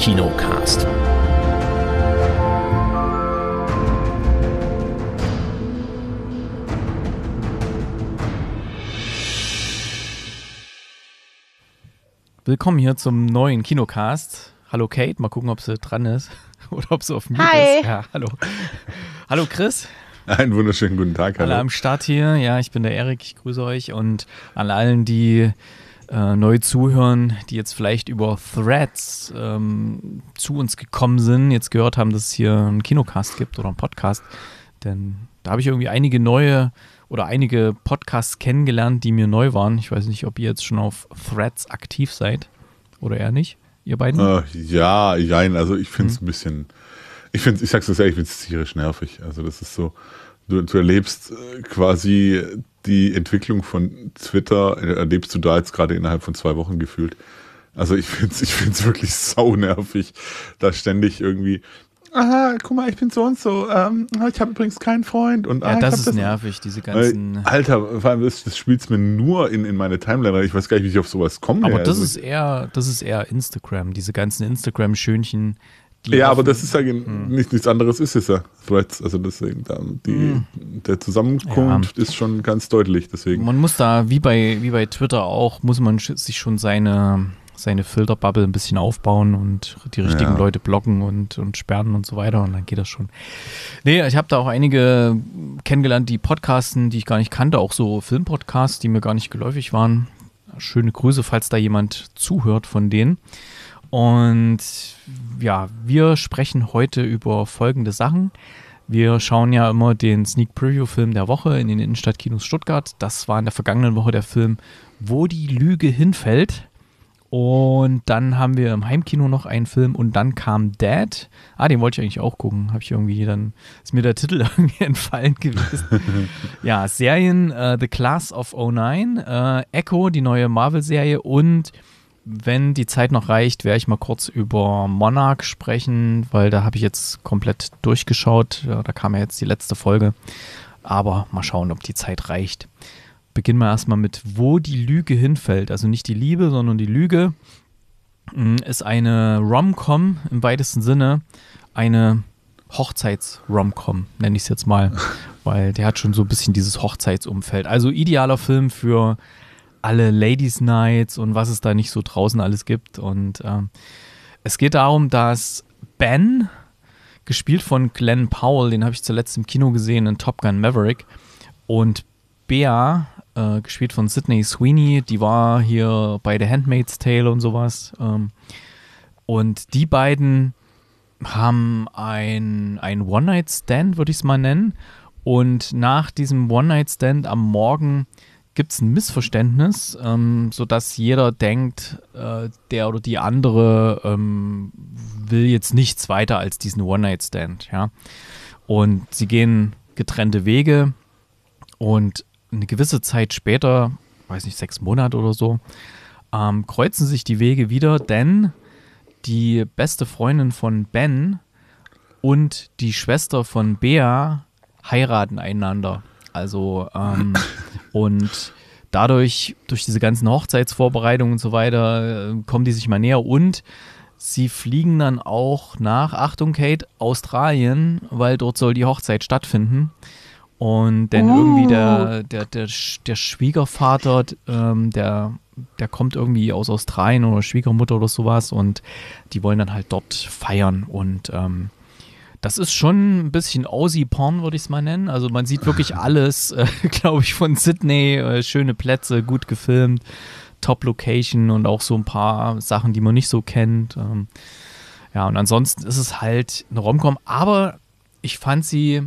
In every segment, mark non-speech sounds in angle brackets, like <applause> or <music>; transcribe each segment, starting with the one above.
Kinocast. Willkommen hier zum neuen Kinocast. Hallo Kate, mal gucken, ob sie dran ist <laughs> oder ob sie auf mir ist. Ja, hallo. Hallo Chris. Einen wunderschönen guten Tag. Hallo. Alle am Start hier. Ja, ich bin der Erik, ich grüße euch und an allen, die äh, neu zuhören, die jetzt vielleicht über Threads ähm, zu uns gekommen sind, jetzt gehört haben, dass es hier einen Kinocast gibt oder einen Podcast. Denn da habe ich irgendwie einige neue oder einige Podcasts kennengelernt, die mir neu waren. Ich weiß nicht, ob ihr jetzt schon auf Threads aktiv seid oder eher nicht, ihr beiden? Äh, ja, nein, also ich finde es mhm. ein bisschen, ich finde ich sag's das ehrlich, ich finde es tierisch nervig. Also das ist so, du, du erlebst äh, quasi die Entwicklung von Twitter erlebst du da jetzt gerade innerhalb von zwei Wochen gefühlt? Also ich finde es ich find's wirklich sau nervig, da ständig irgendwie, aha, guck mal, ich bin so und so, ähm, ich habe übrigens keinen Freund. Und, ja, ah, das ist das nervig, diese ganzen... Äh, Alter, vor allem, das, das spielt mir nur in, in meine Timeline, ich weiß gar nicht, wie ich auf sowas komme. Aber das, also. ist eher, das ist eher Instagram, diese ganzen Instagram-Schönchen, ja, aber das ist ja hm. nicht, nichts anderes ist es ja. Threads. Also deswegen, da, die, hm. der Zusammenkunft ja. ist schon ganz deutlich. Deswegen. Man muss da, wie bei, wie bei Twitter auch, muss man sich schon seine, seine Filterbubble ein bisschen aufbauen und die richtigen ja. Leute blocken und, und sperren und so weiter und dann geht das schon. Nee, ich habe da auch einige kennengelernt, die Podcasten, die ich gar nicht kannte, auch so Filmpodcasts, die mir gar nicht geläufig waren. Schöne Grüße, falls da jemand zuhört von denen. Und ja, wir sprechen heute über folgende Sachen. Wir schauen ja immer den Sneak Preview-Film der Woche in den Innenstadtkinos Stuttgart. Das war in der vergangenen Woche der Film Wo die Lüge hinfällt. Und dann haben wir im Heimkino noch einen Film und dann kam Dad. Ah, den wollte ich eigentlich auch gucken. Habe ich irgendwie dann, ist mir der Titel <laughs> irgendwie entfallen gewesen. <laughs> ja, Serien uh, The Class of 09, uh, äh, Echo, die neue Marvel-Serie und wenn die Zeit noch reicht, werde ich mal kurz über Monarch sprechen, weil da habe ich jetzt komplett durchgeschaut. Da kam ja jetzt die letzte Folge. Aber mal schauen, ob die Zeit reicht. Beginnen wir erstmal mit, wo die Lüge hinfällt. Also nicht die Liebe, sondern die Lüge mm, ist eine Rom-Com im weitesten Sinne. Eine Hochzeits-Rom-Com, nenne ich es jetzt mal, <laughs> weil der hat schon so ein bisschen dieses Hochzeitsumfeld. Also idealer Film für alle Ladies Nights und was es da nicht so draußen alles gibt. Und ähm, es geht darum, dass Ben, gespielt von Glenn Powell, den habe ich zuletzt im Kino gesehen in Top Gun Maverick, und Bea, äh, gespielt von Sydney Sweeney, die war hier bei The Handmaid's Tale und sowas. Ähm, und die beiden haben ein, ein One-Night-Stand, würde ich es mal nennen. Und nach diesem One-Night-Stand am Morgen gibt es ein Missverständnis, ähm, sodass jeder denkt, äh, der oder die andere ähm, will jetzt nichts weiter als diesen One-Night-Stand. Ja? Und sie gehen getrennte Wege und eine gewisse Zeit später, weiß nicht, sechs Monate oder so, ähm, kreuzen sich die Wege wieder, denn die beste Freundin von Ben und die Schwester von Bea heiraten einander. Also ähm, <laughs> Und dadurch, durch diese ganzen Hochzeitsvorbereitungen und so weiter, äh, kommen die sich mal näher und sie fliegen dann auch nach, Achtung Kate, Australien, weil dort soll die Hochzeit stattfinden. Und denn oh. irgendwie der, der, der, der Schwiegervater, ähm, der, der kommt irgendwie aus Australien oder Schwiegermutter oder sowas und die wollen dann halt dort feiern und ähm, das ist schon ein bisschen Aussie-Porn, würde ich es mal nennen. Also man sieht wirklich <laughs> alles, äh, <laughs> glaube ich, von Sydney. Äh, schöne Plätze, gut gefilmt, Top-Location und auch so ein paar Sachen, die man nicht so kennt. Ähm, ja, und ansonsten ist es halt eine Romcom, aber ich fand sie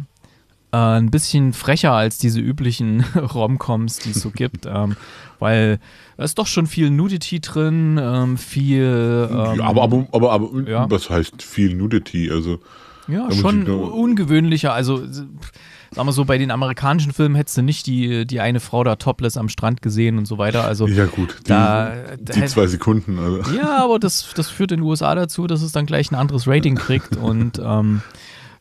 äh, ein bisschen frecher als diese üblichen <laughs> Romcoms, die es so gibt, ähm, weil da ist doch schon viel Nudity drin, ähm, viel. Ähm, ja, aber, aber, aber, aber ja. was heißt viel Nudity? Also ja, da schon ungewöhnlicher. Also, sagen wir so, bei den amerikanischen Filmen hättest du nicht die, die eine Frau da topless am Strand gesehen und so weiter. Also, ja, gut. Die, da, die da, zwei Sekunden. Also. <laughs> Ja, aber das, das führt in den USA dazu, dass es dann gleich ein anderes Rating kriegt und. Ähm,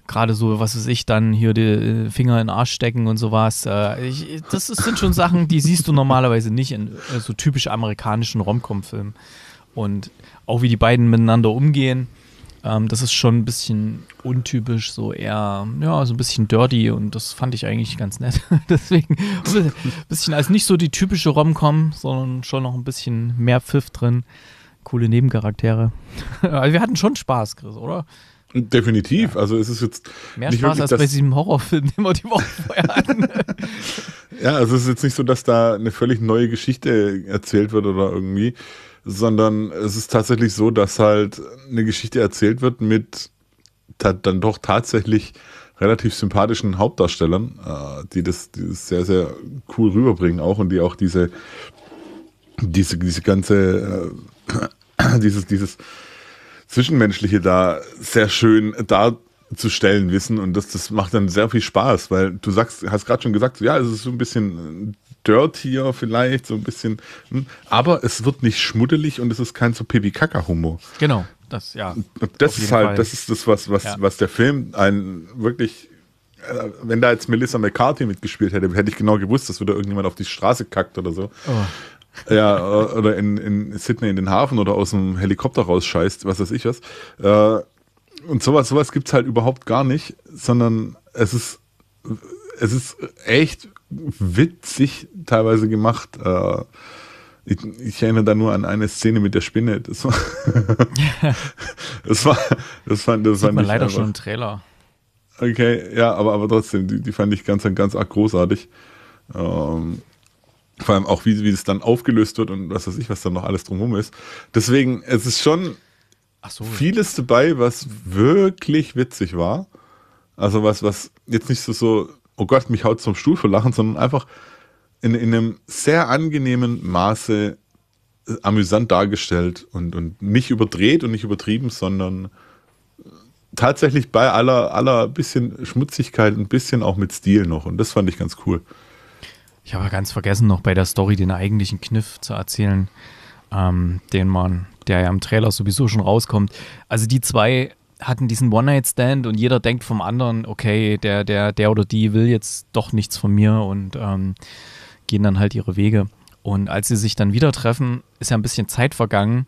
gerade so, was weiß ich, dann hier die äh, Finger in den Arsch stecken und sowas. Äh, ich, das sind schon Sachen, die siehst du normalerweise nicht in äh, so typisch amerikanischen Rom-Com-Filmen. Und auch wie die beiden miteinander umgehen. Ähm, das ist schon ein bisschen untypisch, so eher, ja, so ein bisschen dirty und das fand ich eigentlich ganz nett. <laughs> Deswegen ein bisschen als nicht so die typische Rom-Com, sondern schon noch ein bisschen mehr Pfiff drin. Coole Nebencharaktere. <laughs> also wir hatten schon Spaß, Chris, oder? Definitiv. Ja. Also es ist jetzt mehr nicht Spaß wirklich, als bei diesem Horrorfilm, <laughs> den wir die Woche vorher hatten. ja, also es ist jetzt nicht so, dass da eine völlig neue Geschichte erzählt wird oder irgendwie, sondern es ist tatsächlich so, dass halt eine Geschichte erzählt wird mit dann doch tatsächlich relativ sympathischen Hauptdarstellern, äh, die, das, die das sehr, sehr cool rüberbringen auch und die auch diese, diese, diese ganze, äh, <clears throat> dieses, dieses Zwischenmenschliche da sehr schön darzustellen wissen und das, das macht dann sehr viel Spaß, weil du sagst, hast gerade schon gesagt, ja, es ist so ein bisschen dirtier vielleicht, so ein bisschen. Hm. Aber es wird nicht schmuddelig und es ist kein so Pipi-Kaka-Humor. Genau, das, ja. Das ist halt, Fall. das ist das, was, was, ja. was der Film ein wirklich äh, wenn da jetzt Melissa McCarthy mitgespielt hätte, hätte ich genau gewusst, dass wieder irgendjemand auf die Straße kackt oder so. Oh. Ja, äh, oder in, in Sydney in den Hafen oder aus dem Helikopter rausscheißt, was weiß ich was. Äh, und sowas, sowas gibt es halt überhaupt gar nicht, sondern es ist, es ist echt witzig teilweise gemacht. Äh, ich, ich, erinnere da nur an eine Szene mit der Spinne. Das war, <laughs> das war, das fand, das Sieht fand man leider einfach. schon im Trailer. Okay, ja, aber, aber trotzdem, die, die fand ich ganz, ganz arg großartig. Ähm, vor allem auch, wie, wie das dann aufgelöst wird und was weiß ich, was dann noch alles drumherum ist. Deswegen, es ist schon so. vieles dabei, was wirklich witzig war. Also was, was jetzt nicht so, so oh Gott, mich haut zum Stuhl vor Lachen, sondern einfach in, in einem sehr angenehmen Maße äh, amüsant dargestellt und, und nicht überdreht und nicht übertrieben, sondern äh, tatsächlich bei aller, aller bisschen Schmutzigkeit ein bisschen auch mit Stil noch. Und das fand ich ganz cool. Ich habe ganz vergessen, noch bei der Story den eigentlichen Kniff zu erzählen, ähm, den man, der ja im Trailer sowieso schon rauskommt. Also die zwei hatten diesen One-Night-Stand und jeder denkt vom anderen, okay, der, der, der oder die will jetzt doch nichts von mir und ähm, gehen dann halt ihre Wege. Und als sie sich dann wieder treffen, ist ja ein bisschen Zeit vergangen.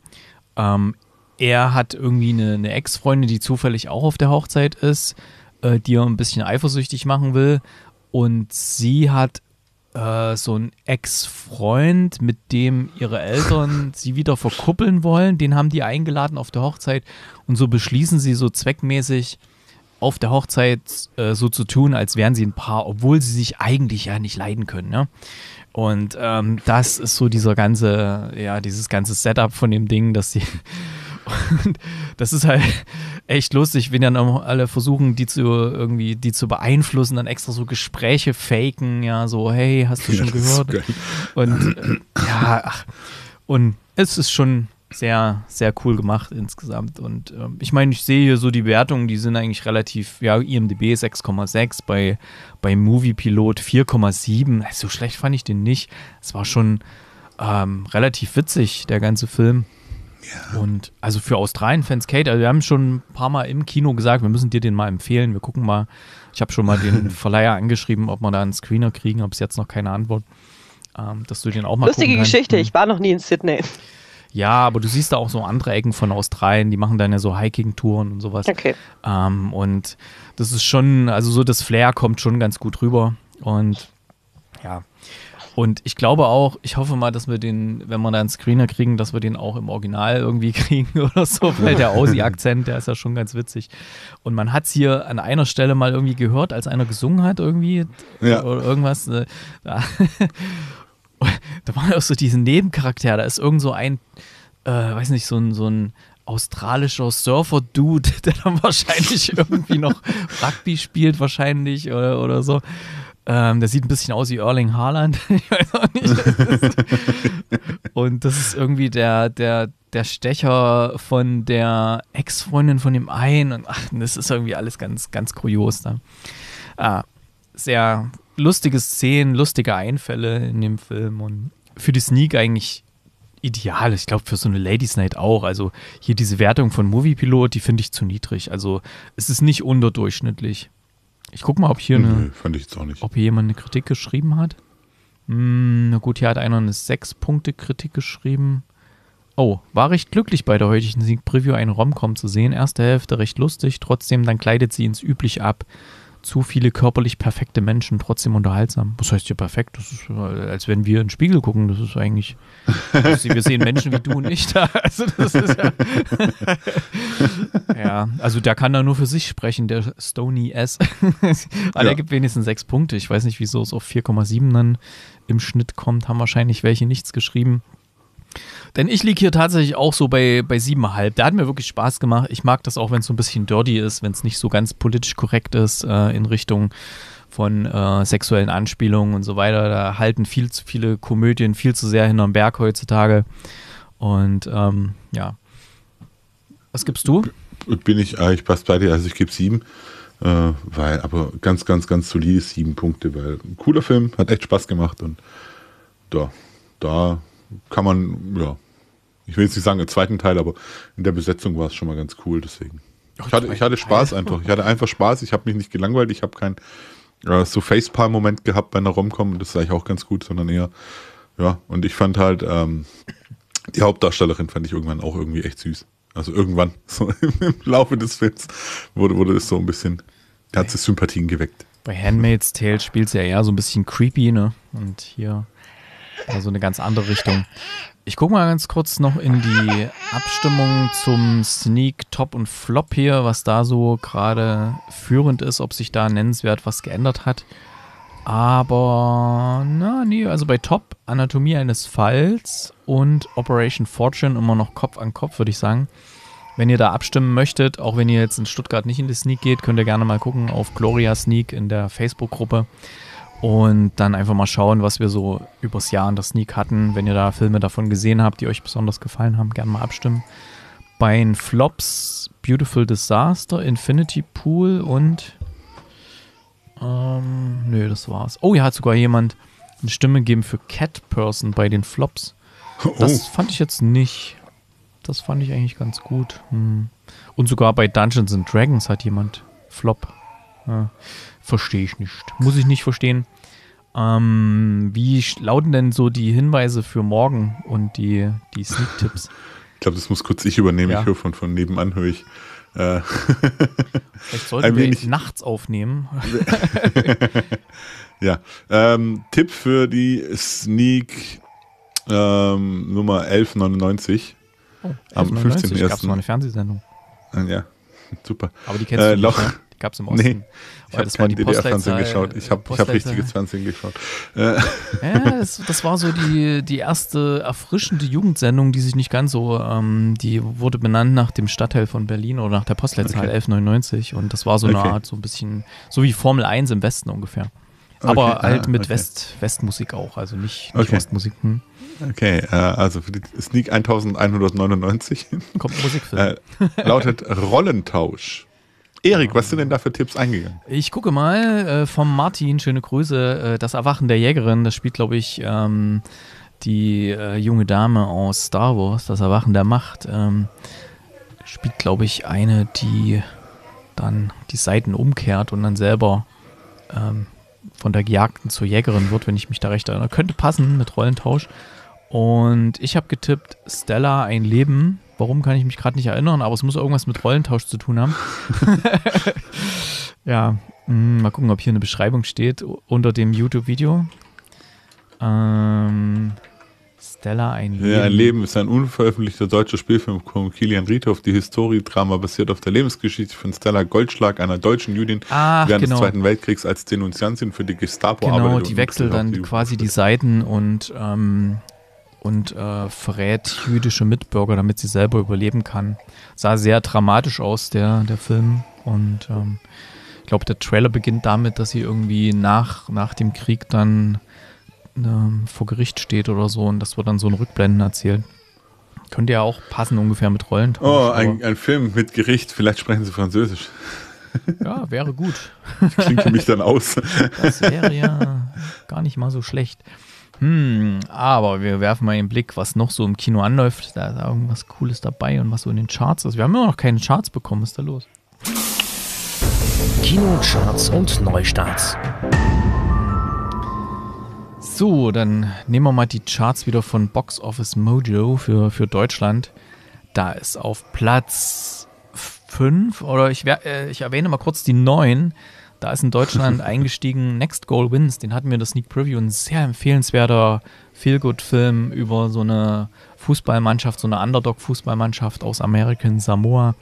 Ähm, er hat irgendwie eine, eine Ex-Freundin, die zufällig auch auf der Hochzeit ist, äh, die er ein bisschen eifersüchtig machen will. Und sie hat äh, so ein Ex-Freund, mit dem ihre Eltern <laughs> sie wieder verkuppeln wollen. Den haben die eingeladen auf der Hochzeit und so beschließen sie so zweckmäßig auf der Hochzeit äh, so zu tun, als wären sie ein Paar, obwohl sie sich eigentlich ja nicht leiden können. Ne? Und ähm, das ist so dieser ganze, ja, dieses ganze Setup von dem Ding, dass sie und das ist halt <laughs> echt lustig, wenn dann alle versuchen, die zu irgendwie, die zu beeinflussen, dann extra so Gespräche faken, ja, so, hey, hast du schon ja, gehört? Und äh, ja, ach, und es ist schon sehr, sehr cool gemacht insgesamt. Und äh, ich meine, ich sehe hier so die Bewertungen, die sind eigentlich relativ, ja, IMDB 6,6, bei, bei Movie Pilot 4,7. So schlecht fand ich den nicht. Es war schon ähm, relativ witzig, der ganze Film. Und also für Australien-Fans, Kate, also wir haben schon ein paar Mal im Kino gesagt, wir müssen dir den mal empfehlen. Wir gucken mal. Ich habe schon mal den <laughs> Verleiher angeschrieben, ob wir da einen Screener kriegen. Habe bis jetzt noch keine Antwort. Ähm, dass du den auch mal Lustige Geschichte, hm. ich war noch nie in Sydney. Ja, aber du siehst da auch so andere Ecken von Australien, die machen dann ja so Hiking-Touren und sowas. Okay. Ähm, und das ist schon, also so das Flair kommt schon ganz gut rüber. Und ja, und ich glaube auch, ich hoffe mal, dass wir den, wenn wir da einen Screener kriegen, dass wir den auch im Original irgendwie <laughs> kriegen oder so, weil der Aussie-Akzent, der ist ja schon ganz witzig. Und man hat es hier an einer Stelle mal irgendwie gehört, als einer gesungen hat irgendwie ja. oder irgendwas. Äh, da <laughs> war auch so diesen Nebencharakter, da ist irgend so ein, äh, weiß nicht, so ein, so ein australischer Surfer-Dude, <laughs> der dann wahrscheinlich irgendwie noch Rugby spielt, wahrscheinlich oder, oder so. Ähm, der sieht ein bisschen aus wie Erling Haaland. <laughs> ich weiß auch nicht. und das ist irgendwie der, der, der Stecher von der Ex-Freundin von dem einen. Und ach, das ist irgendwie alles ganz, ganz kurios da. Ah, sehr lustige Szenen, lustige Einfälle in dem Film und für die Sneak eigentlich ideal. Ich glaube, für so eine Ladies Night auch. Also hier diese Wertung von Moviepilot, die finde ich zu niedrig. Also es ist nicht unterdurchschnittlich. Ich guck mal, ob hier eine, fand ich jetzt auch nicht. ob hier jemand eine Kritik geschrieben hat. Hm, na gut, hier hat einer eine 6-Punkte-Kritik geschrieben. Oh, war recht glücklich bei der heutigen Sieg-Preview einen Romcom zu sehen. Erste Hälfte recht lustig, trotzdem dann kleidet sie ins Übliche ab zu viele körperlich perfekte Menschen trotzdem unterhaltsam. Was heißt hier perfekt? Das ist, als wenn wir in den Spiegel gucken. Das ist eigentlich, wir sehen Menschen wie du und ich da. <laughs> Also das ist ja, <laughs> ja, also der kann da nur für sich sprechen, der Stony S. Aber <laughs> ja. er gibt wenigstens sechs Punkte. Ich weiß nicht, wieso es auf 4,7 dann im Schnitt kommt. Haben wahrscheinlich welche nichts geschrieben. Denn ich liege hier tatsächlich auch so bei, bei 7,5. Der hat mir wirklich Spaß gemacht. Ich mag das auch, wenn es so ein bisschen dirty ist, wenn es nicht so ganz politisch korrekt ist äh, in Richtung von äh, sexuellen Anspielungen und so weiter. Da halten viel zu viele Komödien viel zu sehr hinterm Berg heutzutage. Und ähm, ja. Was gibst du? Bin ich, äh, ich passe bei dir, also ich gebe sieben. Äh, weil, aber ganz, ganz, ganz solide sieben Punkte, weil ein cooler Film, hat echt Spaß gemacht und da, da kann man, ja, ich will jetzt nicht sagen im zweiten Teil, aber in der Besetzung war es schon mal ganz cool, deswegen. Ich hatte, ich hatte Spaß einfach. Ich hatte einfach Spaß, ich habe mich nicht gelangweilt, ich habe kein äh, so Facepalm-Moment gehabt bei einer Romcom, das ist eigentlich auch ganz gut, sondern eher, ja, und ich fand halt, ähm, die Hauptdarstellerin fand ich irgendwann auch irgendwie echt süß. Also irgendwann, <laughs> so im Laufe des Films, wurde, wurde es so ein bisschen, hat sie Sympathien geweckt. Bei Handmaid's Tale spielt es ja eher so ein bisschen creepy, ne? Und hier so also eine ganz andere Richtung. Ich gucke mal ganz kurz noch in die Abstimmung zum Sneak Top und Flop hier, was da so gerade führend ist, ob sich da nennenswert was geändert hat. Aber, na, nee, also bei Top, Anatomie eines Falls und Operation Fortune immer noch Kopf an Kopf, würde ich sagen. Wenn ihr da abstimmen möchtet, auch wenn ihr jetzt in Stuttgart nicht in die Sneak geht, könnt ihr gerne mal gucken auf Gloria Sneak in der Facebook-Gruppe und dann einfach mal schauen, was wir so übers Jahr in der Sneak hatten. Wenn ihr da Filme davon gesehen habt, die euch besonders gefallen haben, gerne mal abstimmen. Bei den Flops Beautiful Disaster, Infinity Pool und ähm, nö, das war's. Oh, hier hat sogar jemand eine Stimme gegeben für Cat Person bei den Flops. Das oh. fand ich jetzt nicht. Das fand ich eigentlich ganz gut. Hm. Und sogar bei Dungeons and Dragons hat jemand Flop. Ja, Verstehe ich nicht. Muss ich nicht verstehen. Ähm, wie lauten denn so die Hinweise für morgen und die, die Sneak-Tipps? ich glaube, das muss kurz ich übernehmen. Ja. Ich höre von, von nebenan, höre ich. Äh, <laughs> Vielleicht sollten wir nicht nachts aufnehmen. <laughs> ja. Ähm, Tipp für die Sneak ähm, Nummer 1199. Oh, Am 15.01. gab es noch eine Fernsehsendung. Ah, ja, <laughs> super. Aber die kennst äh, du nicht, ne? Die gab es im Osten. Nee, ich habe kein DDR-Fernsehen geschaut. Ich habe hab richtiges Fernsehen geschaut. Ja, äh. das, das, war so die, die erste erfrischende Jugendsendung, die sich nicht ganz so, ähm, die wurde benannt nach dem Stadtteil von Berlin oder nach der Postleitzahl okay. 1199 und das war so eine okay. Art, so ein bisschen, so wie Formel 1 im Westen ungefähr. Aber okay, ah, halt mit okay. West, Westmusik auch, also nicht, nicht okay. Ostmusik. Hm. Okay, äh, also für die Sneak 1199 kommt Musikfilm. Äh, lautet Rollentausch. Erik, was sind denn da für Tipps eingegangen? Ich gucke mal äh, vom Martin, schöne Grüße, äh, das Erwachen der Jägerin, das spielt, glaube ich, ähm, die äh, junge Dame aus Star Wars, das Erwachen der Macht, ähm, spielt, glaube ich, eine, die dann die Seiten umkehrt und dann selber ähm, von der Gejagten zur Jägerin wird, wenn ich mich da recht erinnere. Könnte passen mit Rollentausch. Und ich habe getippt, Stella, ein Leben Warum kann ich mich gerade nicht erinnern, aber es muss irgendwas mit Rollentausch zu tun haben. <laughs> ja, hm, mal gucken, ob hier eine Beschreibung steht unter dem YouTube-Video. Ähm, Stella, ein Leben. Ja, ein Leben ist ein unveröffentlichter deutscher Spielfilm von Kilian Riethoff. Die Historiedrama basiert auf der Lebensgeschichte von Stella Goldschlag, einer deutschen Jüdin, Ach, während genau. des Zweiten Weltkriegs als Denunziantin für die Gestapo genau, arbeitete. Genau, die wechselt dann die quasi die Seiten und ähm, und äh, verrät jüdische Mitbürger, damit sie selber überleben kann. Sah sehr dramatisch aus, der, der Film. Und ähm, ich glaube, der Trailer beginnt damit, dass sie irgendwie nach, nach dem Krieg dann ähm, vor Gericht steht oder so. Und das wird dann so ein Rückblenden erzählt. Könnte ja auch passen ungefähr mit Rollen. Oh, ein, ein Film mit Gericht. Vielleicht sprechen sie Französisch. Ja, wäre gut. Das <laughs> klingt für mich dann aus. Das wäre ja gar nicht mal so schlecht. Hm, aber wir werfen mal den Blick, was noch so im Kino anläuft. Da ist irgendwas Cooles dabei und was so in den Charts ist. Wir haben immer noch keine Charts bekommen. Was ist da los? Kinocharts und Neustarts. So, dann nehmen wir mal die Charts wieder von Box Office Mojo für, für Deutschland. Da ist auf Platz 5 oder ich, äh, ich erwähne mal kurz die 9 da ist in Deutschland <laughs> eingestiegen Next Goal Wins, den hatten wir in der Sneak Preview, ein sehr empfehlenswerter Feelgood-Film über so eine Fußballmannschaft, so eine Underdog-Fußballmannschaft aus American Samoa,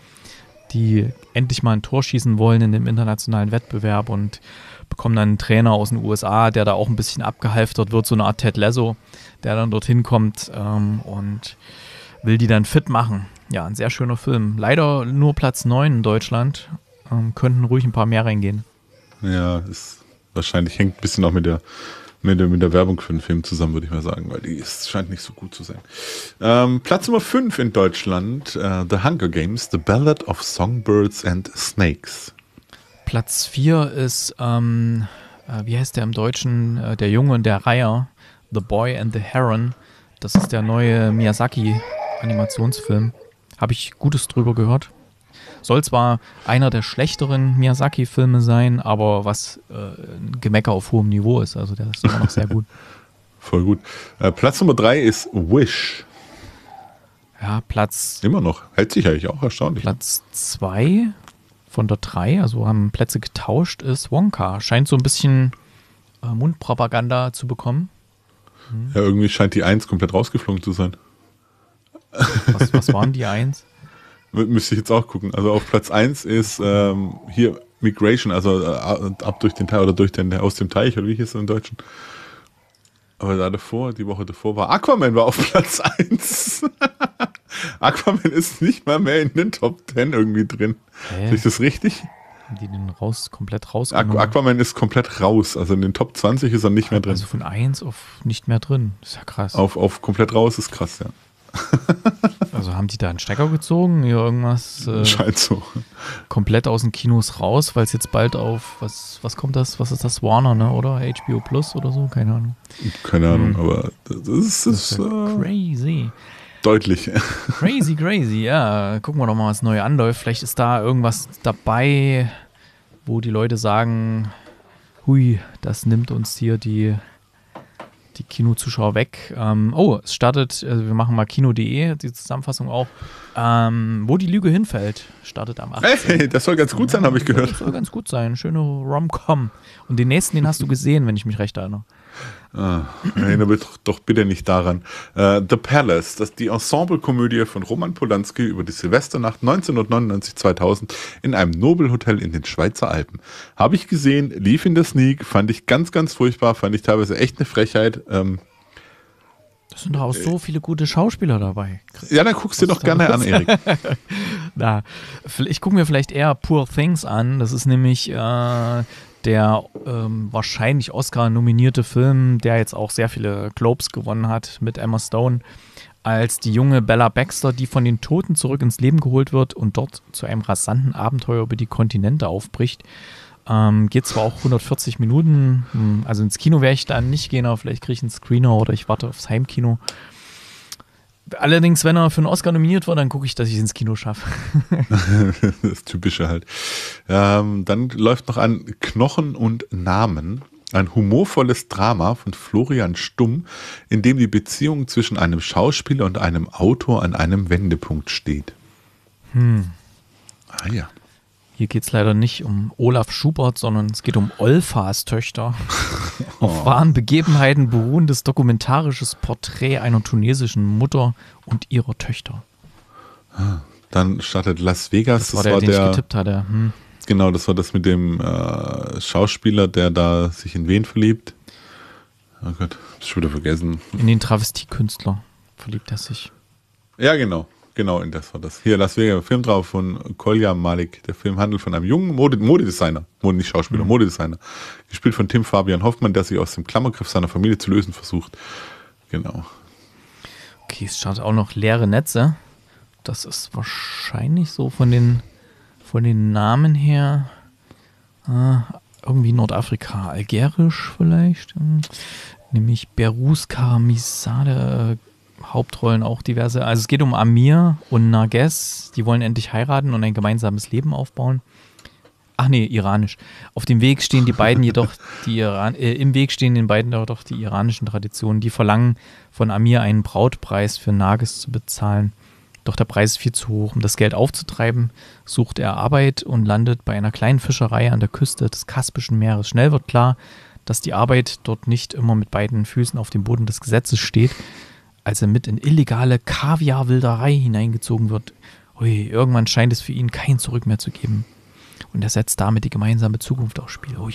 die endlich mal ein Tor schießen wollen in dem internationalen Wettbewerb und bekommen dann einen Trainer aus den USA, der da auch ein bisschen abgehalftert wird, so eine Art Ted Lasso, der dann dorthin kommt ähm, und will die dann fit machen. Ja, ein sehr schöner Film. Leider nur Platz 9 in Deutschland. Ähm, könnten ruhig ein paar mehr reingehen. Ja, ist wahrscheinlich hängt ein bisschen auch mit der, mit der, mit der Werbung für den Film zusammen, würde ich mal sagen, weil die ist, scheint nicht so gut zu sein. Ähm, Platz Nummer 5 in Deutschland, äh, The Hunger Games, The Ballad of Songbirds and Snakes. Platz 4 ist, ähm, äh, wie heißt der im Deutschen, äh, Der Junge und der Reiher, The Boy and the Heron. Das ist der neue Miyazaki-Animationsfilm. Habe ich Gutes drüber gehört. Soll zwar einer der schlechteren Miyazaki-Filme sein, aber was äh, ein Gemecker auf hohem Niveau ist. Also der ist immer noch sehr gut. <laughs> Voll gut. Äh, Platz Nummer drei ist Wish. Ja, Platz. Immer noch. Hält sich eigentlich auch erstaunlich. Platz zwei von der drei, also haben Plätze getauscht, ist Wonka. Scheint so ein bisschen äh, Mundpropaganda zu bekommen. Hm. Ja, irgendwie scheint die eins komplett rausgeflogen zu sein. Was, was waren die eins? <laughs> müsste ich jetzt auch gucken. Also auf Platz 1 ist ähm, hier Migration, also äh, ab durch den Teich oder durch den, aus dem Teich oder wie hieß es im Deutschen. Aber da davor, die Woche davor war Aquaman war auf Platz 1. <laughs> Aquaman ist nicht mal mehr in den Top 10 irgendwie drin. Hä? Sehe das richtig? Die den raus, komplett raus. Aqu Aquaman ist komplett raus. Also in den Top 20 ist er nicht mehr drin. Also von 1 auf nicht mehr drin. Ist ja krass. Auf, auf komplett raus ist krass, ja also haben die da einen Stecker gezogen? Hier irgendwas? Äh, Scheint so. Komplett aus den Kinos raus, weil es jetzt bald auf, was, was kommt das? Was ist das? Warner, ne? Oder HBO Plus oder so? Keine Ahnung. Keine Ahnung, hm. aber das ist, das ist ja äh, crazy. Deutlich. Crazy, crazy, ja. Gucken wir doch mal, was neu anläuft. Vielleicht ist da irgendwas dabei, wo die Leute sagen, hui, das nimmt uns hier die die Kinozuschauer weg. Ähm, oh, es startet, also wir machen mal kino.de, die Zusammenfassung auch. Ähm, wo die Lüge hinfällt, startet am 8. Hey, das soll ganz gut sein, habe ich gehört. Das soll ganz gut sein. Schöne Rom-Com. Und den nächsten, den hast du gesehen, wenn ich mich recht erinnere. Ah, erinnere mich doch bitte nicht daran. Uh, The Palace, das ist die Ensemblekomödie von Roman Polanski über die Silvesternacht 1999-2000 in einem Nobelhotel in den Schweizer Alpen. Habe ich gesehen, lief in der Sneak, fand ich ganz, ganz furchtbar, fand ich teilweise echt eine Frechheit. Ähm, das sind doch auch so viele gute Schauspieler dabei. Ja, dann guckst du dir doch gerne an, Erik. <laughs> Na, ich gucke mir vielleicht eher Poor Things an. Das ist nämlich äh, der ähm, wahrscheinlich Oscar-nominierte Film, der jetzt auch sehr viele Globes gewonnen hat mit Emma Stone, als die junge Bella Baxter, die von den Toten zurück ins Leben geholt wird und dort zu einem rasanten Abenteuer über die Kontinente aufbricht. Ähm, geht zwar auch 140 Minuten, hm, also ins Kino werde ich dann nicht gehen, aber vielleicht kriege ich einen Screener oder ich warte aufs Heimkino. Allerdings, wenn er für einen Oscar nominiert war, dann gucke ich, dass ich es ins Kino schaffe. <laughs> das Typische halt. Ähm, dann läuft noch an Knochen und Namen. Ein humorvolles Drama von Florian Stumm, in dem die Beziehung zwischen einem Schauspieler und einem Autor an einem Wendepunkt steht. Hm. Ah ja. Hier geht es leider nicht um Olaf Schubert, sondern es geht um Olfas Töchter. <laughs> oh. Auf wahren Begebenheiten beruhendes dokumentarisches Porträt einer tunesischen Mutter und ihrer Töchter. Ah, dann startet Las Vegas. Das war der, das war der, ich getippt hatte. Hm. Genau, das war das mit dem äh, Schauspieler, der da sich in wen verliebt. Oh Gott, das schon wieder vergessen. In den Travestiekünstler verliebt er sich. Ja, genau. Genau, in das war das. Hier, Las Vegas, Film drauf von Kolja Malik. Der Film handelt von einem jungen Modedesigner, Mode nicht Schauspieler, mhm. Modedesigner, gespielt von Tim Fabian Hoffmann, der sich aus dem Klammergriff seiner Familie zu lösen versucht. Genau. Okay, es schaut auch noch leere Netze. Das ist wahrscheinlich so von den, von den Namen her äh, irgendwie Nordafrika, algerisch vielleicht. Hm. Nämlich Berus Karamisade Hauptrollen auch diverse. Also es geht um Amir und Nages. Die wollen endlich heiraten und ein gemeinsames Leben aufbauen. Ach nee, iranisch. Auf dem Weg stehen die beiden jedoch <laughs> die Iran äh, im Weg stehen den beiden jedoch die iranischen Traditionen, die verlangen von Amir einen Brautpreis für Nages zu bezahlen. Doch der Preis ist viel zu hoch. Um das Geld aufzutreiben, sucht er Arbeit und landet bei einer kleinen Fischerei an der Küste des Kaspischen Meeres. Schnell wird klar, dass die Arbeit dort nicht immer mit beiden Füßen auf dem Boden des Gesetzes steht als er mit in illegale Kaviarwilderei hineingezogen wird. Ui, irgendwann scheint es für ihn kein Zurück mehr zu geben. Und er setzt damit die gemeinsame Zukunft aufs Spiel. Ui,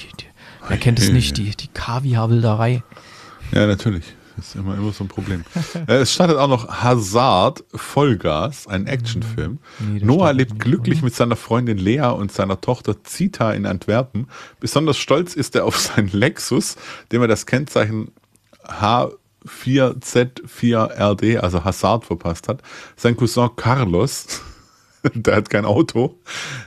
wer kennt es nicht, die, die Kaviarwilderei. Ja, natürlich. Das ist immer, immer so ein Problem. <laughs> Äh, es startet auch noch Hazard, Vollgas, ein mhm. Actionfilm. Nee, Noah lebt glücklich mit seiner Freundin Lea und seiner Tochter Zita in Antwerpen. Besonders stolz ist er auf seinen Lexus, dem er das Kennzeichen H 4Z4RD, also Hazard, verpasst hat. Sein Cousin Carlos, <laughs> der hat kein Auto,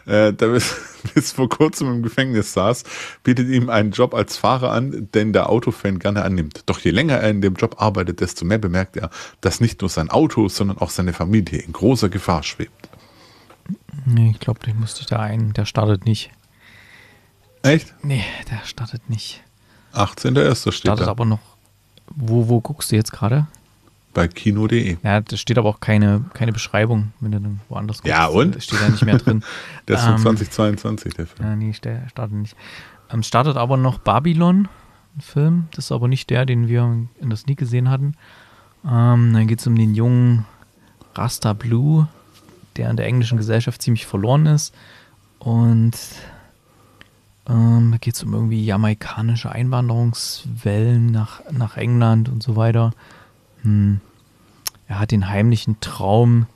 äh, der bis, <laughs> bis, vor kurzem im Gefängnis saß, bietet ihm einen Job als Fahrer an, den der Autofan gerne annimmt. Doch je länger er in dem Job arbeitet, desto mehr bemerkt er, dass nicht nur sein Auto, sondern auch seine Familie in großer Gefahr schwebt. Nee, ich glaube, den musste ich da ein. Der startet nicht. Echt? Nee, der startet nicht. 18.01. steht Startet da. aber noch wo, wo guckst du jetzt gerade? Bei kino.de. Ja, da steht aber auch keine, keine Beschreibung, wenn du dann woanders guckst. Ja, und? Steht da nicht mehr drin. das ist von ähm, 2022, der Film. Ja, nee, startet nicht. Ähm, startet aber noch Babylon, ein Film. Das ist aber nicht der, den wir in der Sneak gesehen hatten. Ähm, dann geht es um den jungen Rasta Blue, der in der englischen Gesellschaft ziemlich verloren ist und ähm, da geht es um irgendwie jamaikanische Einwanderungswellen nach, nach England und so weiter. Hm. Er hat den heimlichen Traum,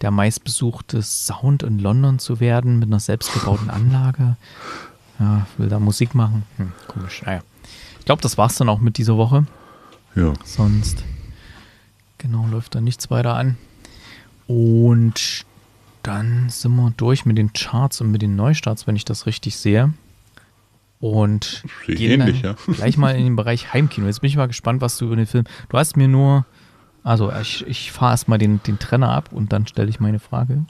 der meistbesuchte Sound in London zu werden mit einer selbstgebauten <laughs> Anlage. Ja, will da Musik machen. Hm, komisch. Naja. Ich glaube, das war es dann auch mit dieser Woche. Ja. Sonst, genau, läuft da nichts weiter an. Und dann sind wir durch mit den Charts und mit den Neustarts, wenn ich das richtig sehe und gehen ähnlich, ja. <laughs> gleich mal in den Bereich Heimkino. Jetzt bin ich mal gespannt, was du über den Film. Du hast mir nur, also ich, ich fahre erstmal den, den Trenner ab und dann stelle ich meine Frage.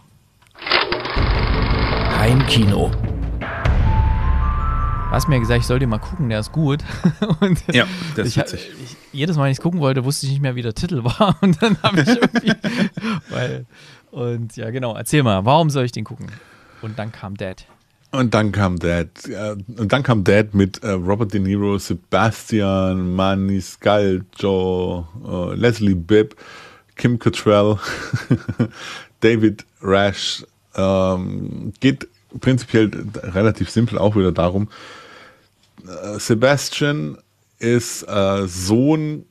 Heimkino. Du hast mir gesagt, ich soll den mal gucken, der ist gut. <laughs> Und ja, das ist witzig. Ich, jedes Mal, wenn ich es gucken wollte, wusste ich nicht mehr, wie der Titel <laughs> war. Und dann habe ich irgendwie. weil, und ja, genau, erzähl mal, warum soll ich den gucken? Und dann kam Dad. Und dann kam Dad. Äh, und dann kam Dad mit äh, Robert De Niro, Sebastian, Maniscalco, äh, Leslie Bibb, Kim Cattrall, <laughs> David Rash. Ähm, geht prinzipiell relativ simpel auch wieder darum. Sebastian ist Sohn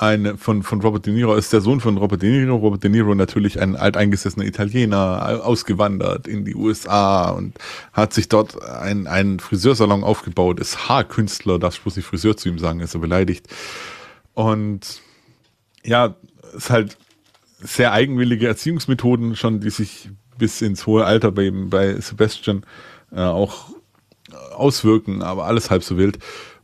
ein, von, von Robert De Niro, ist der Sohn von Robert De Niro. Robert De Niro natürlich ein alteingesessener Italiener, ausgewandert in die USA und hat sich dort einen, einen Friseursalon aufgebaut, ist Haarkünstler, das muss ich Friseur zu ihm sagen, ist er beleidigt. Und ja, ist halt sehr eigenwillige Erziehungsmethoden schon, die sich bis ins hohe Alter bei, bei Sebastian äh, auch auswirken, aber alles halb so wild.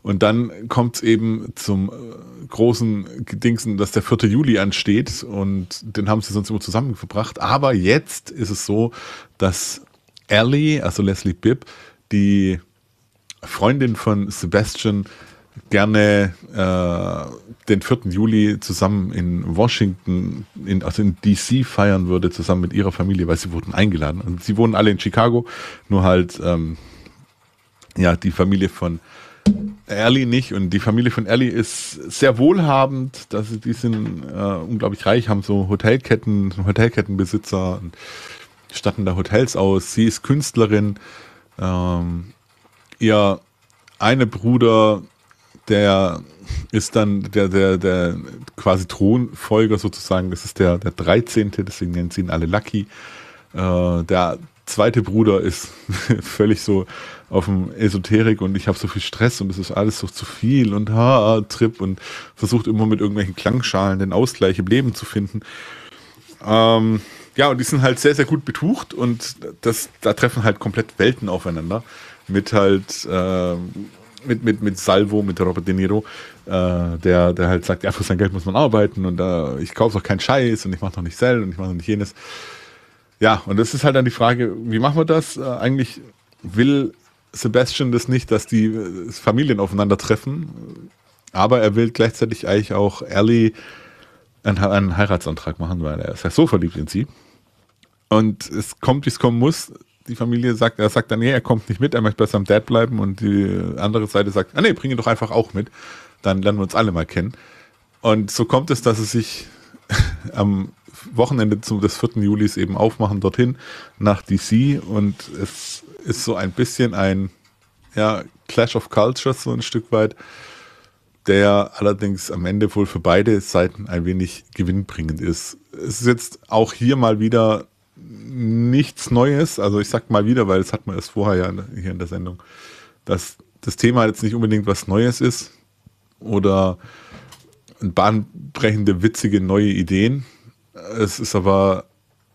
Und dann kommt es eben zum äh, großen Dingsen, dass der 4. Juli ansteht und den haben sie sonst immer zusammengebracht. Aber jetzt ist es so, dass Ellie, also Leslie Bibb, die Freundin von Sebastian, gerne äh, den 4. Juli zusammen in Washington, in, also in DC feiern würde, zusammen mit ihrer Familie, weil sie wurden eingeladen. Und sie wohnen alle in Chicago, nur halt ähm, ja, die Familie von Ellie nicht. Und die Familie von Ellie ist sehr wohlhabend. Das, die sind äh, unglaublich reich, haben so Hotelketten, Hotelkettenbesitzer und statten da Hotels aus. Sie ist Künstlerin. Ähm, ihr eine Bruder, der ist dann der, der, der quasi Thronfolger sozusagen. Das ist der, der 13. Deswegen nennen sie ihn alle Lucky. Äh, der zweite Bruder ist <laughs> völlig so auf dem Esoterik und ich habe so viel Stress und es ist alles so zu viel und ha, Trip und versucht immer mit irgendwelchen Klangschalen den Ausgleich im Leben zu finden. Ähm, ja, und die sind halt sehr, sehr gut betucht und das, da treffen halt komplett Welten aufeinander. Mit halt, äh, mit, mit, mit Salvo, mit Robert De Niro, äh, der, der halt sagt, ja, für sein Geld muss man arbeiten und äh, ich kaufe doch keinen Scheiß und ich mache doch nicht Sell und ich mache doch nicht jenes. Ja, und das ist halt dann die Frage, wie machen wir das? Äh, eigentlich will Sebastian das nicht, dass die äh, Familien aufeinandertreffen, äh, aber er will gleichzeitig eigentlich auch Ellie einen, einen Heiratsantrag machen, weil er ist ja so verliebt in sie. Und es kommt, wie es kommen muss. Die Familie sagt, er sagt dann, nee, er kommt nicht mit, er möchte besser am Dad bleiben. Und die andere Seite sagt, ah nee, bring ihn doch einfach auch mit. Dann lernen wir uns alle mal kennen. Und so kommt es, dass es sich <laughs> am Wochenende zum, des 4. Julis eben aufmachen dorthin nach DC und es ist so ein bisschen ein ja, Clash of Cultures so ein Stück weit, der allerdings am Ende wohl für beide Seiten ein wenig gewinnbringend ist. Es ist jetzt auch hier mal wieder nichts Neues, also ich sag mal wieder, weil das hat man erst vorher ja hier in der Sendung, dass das Thema jetzt nicht unbedingt was Neues ist oder bahnbrechende, witzige neue Ideen, es ist aber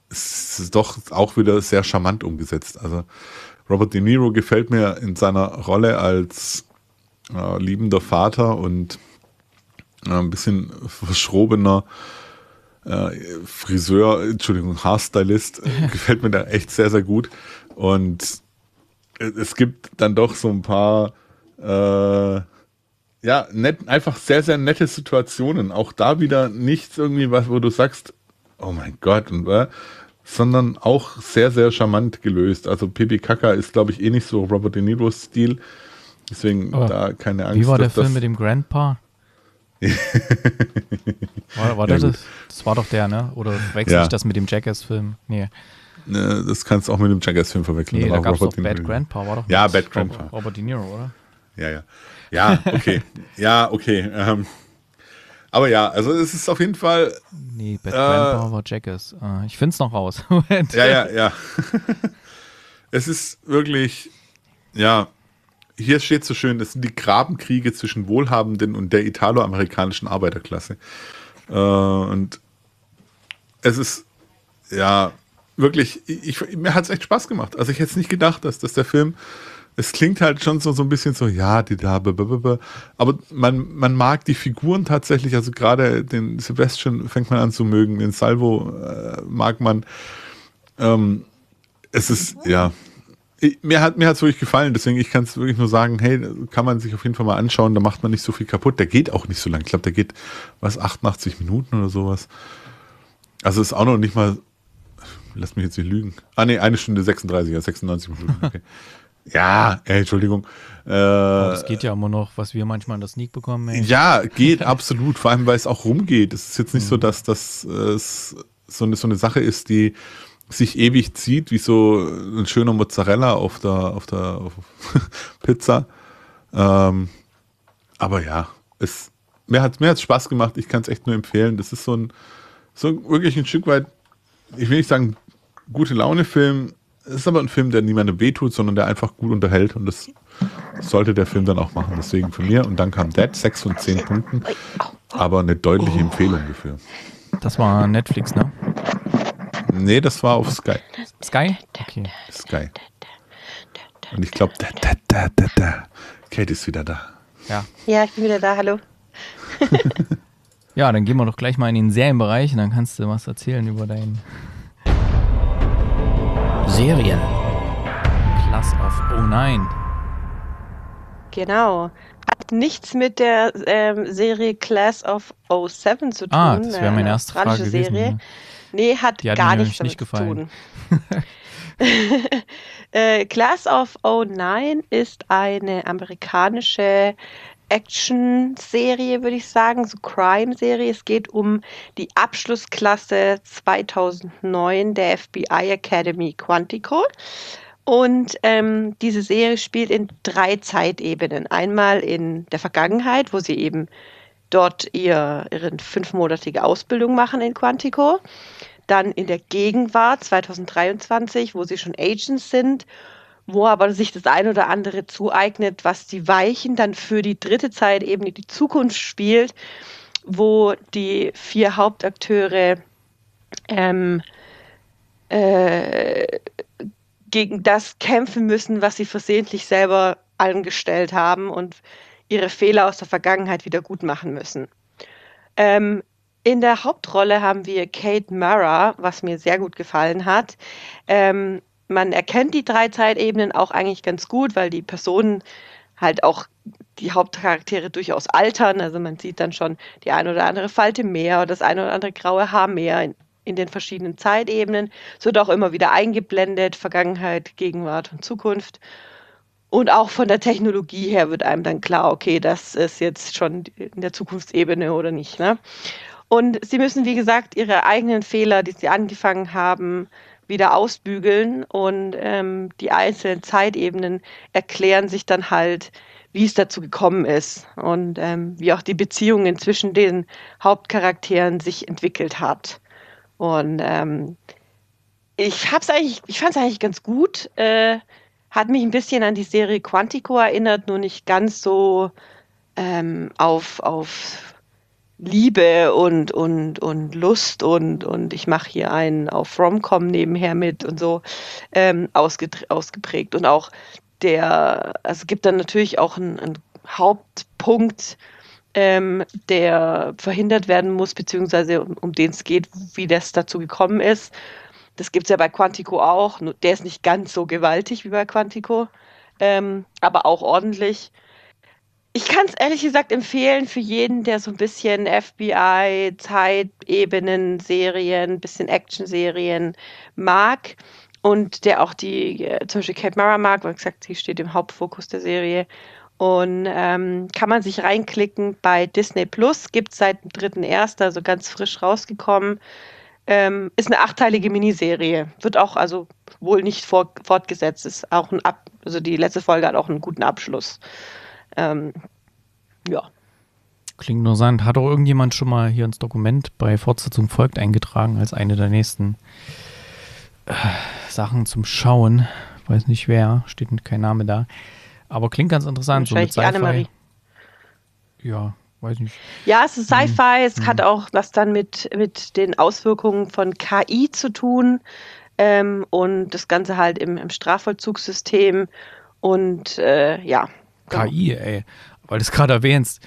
es ist doch auch wieder sehr charmant umgesetzt. Also Robert De Niro gefällt mir in seiner Rolle als äh, liebender Vater und äh, ein bisschen verschrobener äh, Friseur, Entschuldigung, Haarstylist, äh, <laughs> gefällt mir da echt sehr, sehr gut. Und es gibt dann doch so ein paar äh, ja, nett, einfach sehr, sehr nette Situationen. Auch da wieder nichts irgendwie, wo du sagst, oh mein Gott, und, äh, sondern auch sehr, sehr charmant gelöst. Also Pipi Kaka ist, glaube ich, eh nicht so Robert De Niro's Stil. Deswegen Aber da keine Angst. Wie war der Film mit dem Grandpa? <laughs> war, war ja, das, das, war doch der, ne? Oder wechsle ja. ich das mit dem Jackass-Film? Nee. Ne, das kannst du auch mit dem Jackass-Film verwechseln. Nee, da gab es doch Bad Grandpa, war doch Ja, Bad Grandpa. Robert De Niro, oder? Ja, ja. Ja, okay. <laughs> ja, okay. Ähm, aber ja, also es ist auf jeden Fall. Nee, Bad äh, Grandpa war Jack ist. Ah, ich finde es noch raus. <laughs> ja, ja, ja. <laughs> es ist wirklich, ja, hier steht so schön, das sind die Grabenkriege zwischen Wohlhabenden und der italoamerikanischen Arbeiterklasse. Äh, und es ist, ja, wirklich, ich, mir hat es echt Spaß gemacht. Also ich hätte es nicht gedacht, dass, dass der Film es klingt halt schon so, so ein bisschen so, ja, die da, blablabla. aber man, man mag die Figuren tatsächlich, also gerade den Sebastian fängt man an zu mögen, den Salvo äh, mag man. Ähm, es ist, ja, ich, mir hat mir wirklich gefallen, deswegen ich kann es wirklich nur sagen, hey, kann man sich auf jeden Fall mal anschauen, da macht man nicht so viel kaputt, der geht auch nicht so lang, ich glaube, der geht, was, 88 Minuten oder sowas. Also ist auch noch nicht mal, lass mich jetzt nicht lügen. Ah ne, eine Stunde 36, ja, 96 Minuten, okay. <laughs> Ja, ey, äh, Entschuldigung. Äh, geht ja immer noch, was wir manchmal in der Sneak bekommen. Ey. Ja, geht <laughs> absolut, vor allem weil es auch rumgeht. Es ist jetzt nicht mhm. so, dass das äh, so, eine, so eine Sache ist, die sich ewig zieht, wie so ein schöner Mozzarella auf der, auf der auf <laughs> Pizza. Ähm, aber ja, es, mir hat es mir Spaß gemacht. Ich kann es echt nur empfehlen. Das ist so ein, so wirklich ein Stück weit, ich will nicht sagen, gute Laune-Film, ist aber ein Film, der niemandem wehtut, sondern der einfach gut unterhält und das sollte der Film dann auch machen. Deswegen von mir. Und dann kam Dead, 6 und 10 Punkten. Aber eine deutliche oh. Empfehlung dafür. Das war Netflix, ne? Nee, das war auf Sky. Sky? Okay. Sky. Und ich glaube, da, da, da, da, da. Kate ist wieder da. Ja. Ja, ich bin wieder da, hallo. <laughs> ja, dann gehen wir doch gleich mal in den Serienbereich und dann kannst du was erzählen über deinen Serien. Class of 09. Genau. Hat nichts mit der ähm, Serie Class of 07 zu tun. Ah, das äh, wäre meine erste Frage gewesen. Serie. Nee, hat, hat gar nichts damit nicht zu tun. <laughs> <laughs> Äh, Class of 09 ist eine amerikanische Action-Serie, würde ich sagen, so Crime-Serie. Es geht um die Abschlussklasse 2009 der FBI Academy Quantico. Und ähm, diese Serie spielt in drei Zeitebenen. Einmal in der Vergangenheit, wo sie eben dort ihr, ihre fünfmonatige Ausbildung machen in Quantico. Dann in der Gegenwart 2023, wo sie schon Agents sind wo aber sich das ein oder andere zueignet, was die Weichen dann für die dritte Zeit eben in die Zukunft spielt, wo die vier Hauptakteure ähm, äh, gegen das kämpfen müssen, was sie versehentlich selber angestellt haben und ihre Fehler aus der Vergangenheit wieder gut machen müssen. Ähm, in der Hauptrolle haben wir Kate Mara, was mir sehr gut gefallen hat. Ähm, man erkennt die drei Zeitebenen auch eigentlich ganz gut, weil die Personen halt auch die Hauptcharaktere durchaus altern. Also man sieht dann schon die ein oder andere Falte mehr oder das ein oder andere graue Haar mehr in, in den verschiedenen Zeitebenen. Es wird auch immer wieder eingeblendet, Vergangenheit, Gegenwart und Zukunft. Und auch von der Technologie her wird einem dann klar, okay, das ist jetzt schon in der Zukunftsebene oder nicht. Ne? Und sie müssen, wie gesagt, ihre eigenen Fehler, die sie angefangen haben, wieder ausbügeln und ähm, die einzelnen Zeitebenen erklären sich dann halt, wie es dazu gekommen ist und ähm, wie auch die Beziehungen zwischen den Hauptcharakteren sich entwickelt hat. Und ähm, ich hab's eigentlich, ich fand es eigentlich ganz gut. Äh, hat mich ein bisschen an die Serie Quantico erinnert, nur nicht ganz so ähm, auf, auf Liebe und, und, und Lust und, und ich mache hier einen auf Romcom nebenher mit und so ähm, ausgeprägt. Und auch der, also es gibt dann natürlich auch einen, einen Hauptpunkt, ähm, der verhindert werden muss, beziehungsweise um, um den es geht, wie das dazu gekommen ist. Das gibt es ja bei Quantico auch. Der ist nicht ganz so gewaltig wie bei Quantico, ähm, aber auch ordentlich. Ich kann es ehrlich gesagt empfehlen für jeden, der so ein bisschen FBI, Zeitebenen, Serien, bisschen Action-Serien mag und der auch die, äh, zum Beispiel Kate Mara mag, weil gesagt, sie steht im Hauptfokus der Serie. Und ähm, kann man sich reinklicken bei Disney Plus, gibt es seit dem 3.1., also ganz frisch rausgekommen. Ähm, ist eine achteilige Miniserie. Wird auch also wohl nicht vor, fortgesetzt. Ist auch ein Ab also die letzte Folge hat auch einen guten Abschluss. Ähm, ja. Klingt nur interessant. Hat auch irgendjemand schon mal hier ins Dokument bei Fortsetzung folgt eingetragen als eine der nächsten äh, Sachen zum Schauen. Weiß nicht wer, steht kein Name da. Aber klingt ganz interessant. So mit Sci-Fi. Ja, weiß nicht. Ja, es ist hm. Sci-Fi. Es hm. hat auch was dann mit, mit den Auswirkungen von KI zu tun. Ähm, und das Ganze halt im, im Strafvollzugssystem. Und äh, ja, Genau. KI, ey, weil du es gerade erwähnst.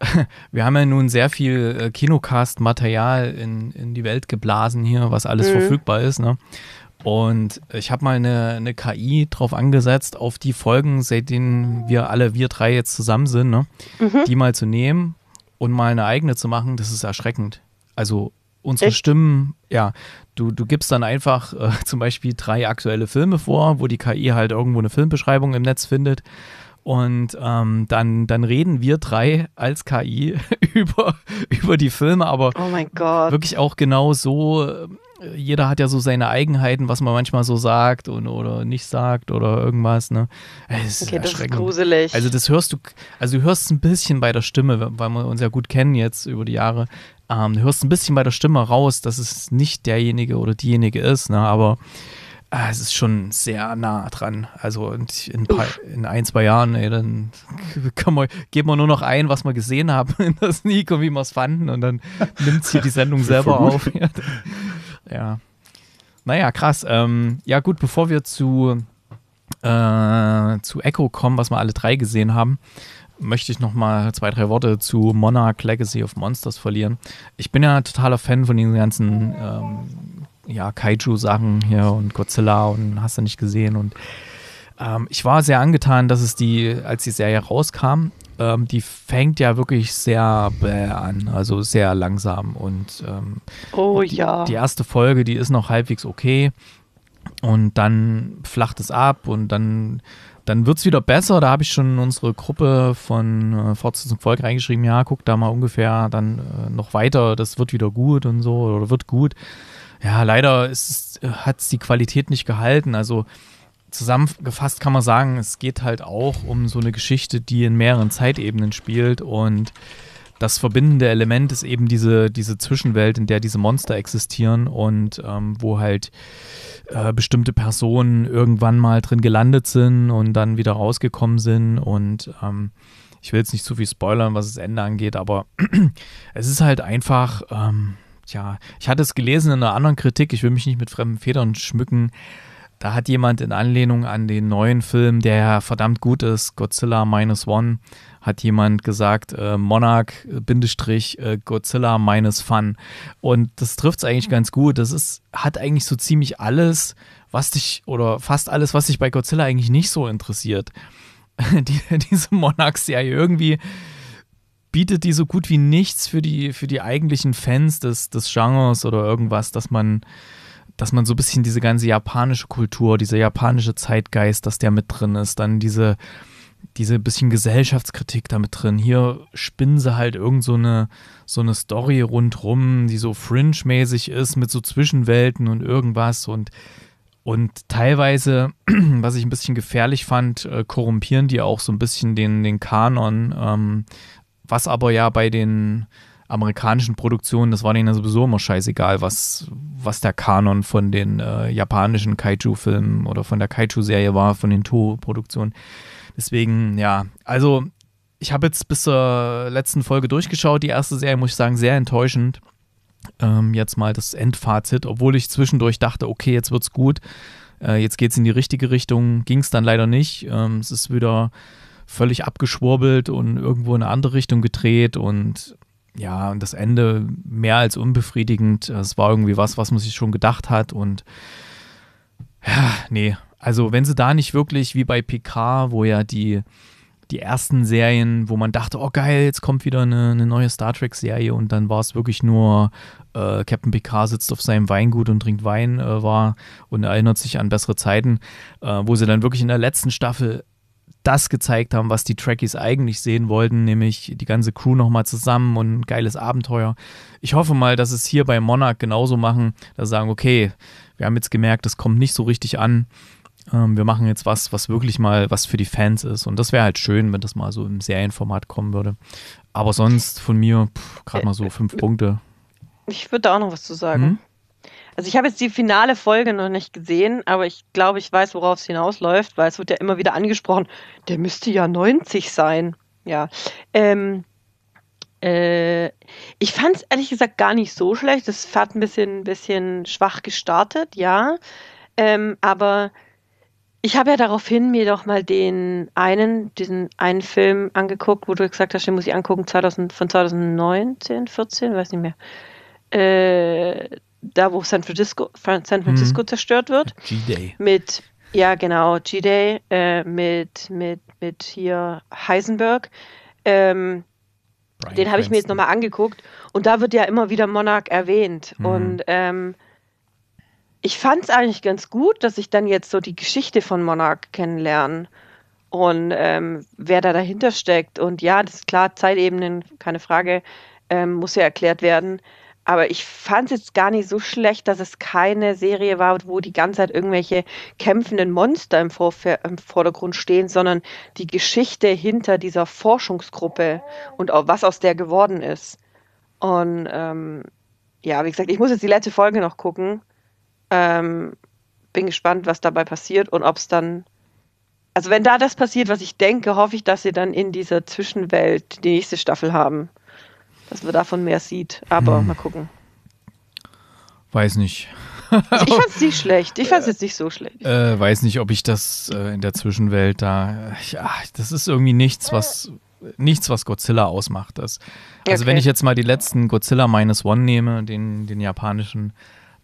<laughs> Wir haben ja nun sehr viel äh, Kinocast-Material in, in die Welt geblasen hier, was alles mhm. verfügbar ist. Ne? Und ich habe mal eine, eine KI drauf angesetzt, auf die Folgen, seit denen wir alle, wir drei jetzt zusammen sind, ne? Mhm. die mal zu nehmen und mal eine eigene zu machen. Das ist erschreckend. Also unsere Echt? Stimmen, ja, du, du gibst dann einfach äh, <laughs> zum Beispiel drei aktuelle Filme vor, wo die KI halt irgendwo eine Filmbeschreibung im Netz findet. Und ähm, dann, dann reden wir drei als KI <laughs> über, über die Filme, aber oh wirklich auch genau so. Äh, jeder hat ja so seine Eigenheiten, was man manchmal so sagt und, oder nicht sagt oder irgendwas. Ne? Das okay, das ist gruselig. Also das hörst du, also du hörst ein bisschen bei der Stimme, weil wir uns ja gut kennen jetzt über die Jahre. Ähm, du hörst ein bisschen bei der Stimme raus, dass es nicht derjenige oder diejenige ist, ne? aber Ah, es ist schon sehr nah dran. Also in, ein paar, in ein, zwei Jahren, ey, dann man, geben wir nur noch ein, was wir gesehen haben <laughs> in der Sneak und wie wir es fanden. Und dann nimmt es hier die Sendung <laughs> selber auf. <laughs> ja. ja. Naja, krass. Ähm, ja, gut, bevor wir zu, äh, zu Echo kommen, was wir alle drei gesehen haben, möchte ich nochmal zwei, drei Worte zu Monarch Legacy of Monsters verlieren. Ich bin ja totaler Fan von diesen ganzen ähm, ja, Kaiju-Sachen hier und Godzilla und hast du nicht gesehen. Und ähm, ich war sehr angetan, dass es die, als die Serie rauskam, ähm, die fängt ja wirklich sehr bäh an, also sehr langsam. Und ähm, oh, die, ja. die erste Folge, die ist noch halbwegs okay. Und dann flacht es ab und dann dann wird es wieder besser. Da habe ich schon unsere Gruppe von äh, Fortsetzung Volk reingeschrieben. Ja, guck da mal ungefähr dann äh, noch weiter. Das wird wieder gut und so oder wird gut ja, leider hat es die Qualität nicht gehalten. Also zusammengefasst kann man sagen, es geht halt auch um so eine Geschichte, die in mehreren Zeitebenen spielt und das verbindende Element ist eben diese, diese Zwischenwelt, in der diese Monster existieren und ähm, wo halt äh, bestimmte Personen irgendwann mal drin gelandet sind und dann wieder rausgekommen sind. Und ähm, ich will jetzt nicht zu viel spoilern, was das Ende angeht, aber <clears throat> es ist halt einfach, ähm, Tja, ich hatte es gelesen in einer anderen Kritik, ich will mich nicht mit fremden Federn schmücken. Da hat jemand in Anlehnung an den neuen Film, der ja verdammt gut ist, Godzilla Minus One, hat jemand gesagt, äh, Monarch, äh, Bindestrich, äh, Godzilla Minus Fun. Und das trifft es eigentlich ganz gut. Das ist, hat eigentlich so ziemlich alles, was dich, oder fast alles, was dich bei Godzilla eigentlich nicht so interessiert. <laughs> Die, diese Monarch-Serie irgendwie bietet die so gut wie nichts für die, für die eigentlichen Fans des, des Genres oder irgendwas, dass man, dass man so ein bisschen diese ganze japanische Kultur, dieser japanische Zeitgeist, dass der mit drin ist, dann diese, diese bisschen Gesellschaftskritik damit drin. Hier spinnen sie halt irgend so eine, so eine Story rundrum, die so fringe-mäßig ist, mit so Zwischenwelten und irgendwas und und teilweise, <clears throat> was ich ein bisschen gefährlich fand, äh, korrumpieren die auch so ein bisschen den, den Kanon ähm, was aber ja bei den amerikanischen Produktionen, das war denen ja sowieso immer scheißegal, was, was der Kanon von den äh, japanischen Kaiju-Filmen oder von der Kaiju-Serie war, von den Toho-Produktionen. Deswegen, ja, also ich habe jetzt bis zur letzten Folge durchgeschaut. Die erste Serie, muss ich sagen, sehr enttäuschend. Ähm, jetzt mal das Endfazit, obwohl ich zwischendurch dachte, okay, jetzt wird's gut. Äh, jetzt geht's in die richtige Richtung. Ging's dann leider nicht. Ähm, es ist wieder völlig abgeschwurbelt und irgendwo in eine andere Richtung gedreht und ja, und das Ende mehr als unbefriedigend. Es war irgendwie was, was man sich schon gedacht hat und ja, nee. Also, wenn sie da nicht wirklich wie bei PK, wo ja die, die ersten Serien, wo man dachte, oh geil, jetzt kommt wieder eine, eine neue Star Trek-Serie und dann war es wirklich nur äh, Captain PK sitzt auf seinem Weingut und trinkt Wein äh, war und erinnert sich an bessere Zeiten, äh, wo sie dann wirklich in der letzten Staffel das gezeigt haben, was die Trekkies eigentlich sehen wollten, nämlich die ganze Crew nochmal zusammen und ein geiles Abenteuer. Ich hoffe mal, dass es hier bei Monarch genauso machen, dass sie sagen, okay, wir haben jetzt gemerkt, das kommt nicht so richtig an. Ähm, wir machen jetzt was, was wirklich mal was für die Fans ist. Und das wäre halt schön, wenn das mal so im Serienformat kommen würde. Aber sonst von mir gerade mal so fünf Punkte. Ich würde da auch noch was zu sagen. Hm? Also ich habe jetzt die finale Folge noch nicht gesehen, aber ich glaube, ich weiß, worauf es hinausläuft, weil es wird ja immer wieder angesprochen, der müsste ja 90 sein. Ja. Ähm, äh, ich fand es ehrlich gesagt gar nicht so schlecht. Es hat ein bisschen, bisschen schwach gestartet, ja. Ähm, aber ich habe ja daraufhin mir doch mal den einen, diesen einen Film angeguckt, wo du gesagt hast, den muss ich angucken, 2000, von 2019, 14, weiß nicht mehr. Äh, da wo San Francisco, San Francisco mhm. zerstört wird. G-Day. Mit, ja genau, G-Day, äh, mit, mit, mit hier Heisenberg. Ähm, den habe ich mir jetzt nochmal angeguckt und da wird ja immer wieder Monarch erwähnt. Mhm. Und ähm, ich fand es eigentlich ganz gut, dass ich dann jetzt so die Geschichte von Monarch kennenlerne und ähm, wer da dahinter steckt. Und ja, das ist klar, Zeitebenen, keine Frage, ähm, muss ja erklärt werden. Aber ich fand es jetzt gar nicht so schlecht, dass es keine Serie war, wo die ganze Zeit irgendwelche kämpfenden Monster im, Vorf im Vordergrund stehen, sondern die Geschichte hinter dieser Forschungsgruppe und auch was aus der geworden ist. Und ähm, ja, wie gesagt, ich muss jetzt die letzte Folge noch gucken. Ähm, bin gespannt, was dabei passiert und ob es dann. Also, wenn da das passiert, was ich denke, hoffe ich, dass sie dann in dieser Zwischenwelt die nächste Staffel haben dass man davon mehr sieht. Aber hm. mal gucken. Weiß nicht. ich <laughs> fand's nicht schlecht. Ich fand's jetzt nicht so schlecht. Äh, weiß nicht, ob ich das äh, in der Zwischenwelt da. Ja, ah, das ist irgendwie nichts, was nichts, was Godzilla ausmacht. Das, also okay. wenn ich jetzt mal die letzten Godzilla Minus One nehme, den, den japanischen,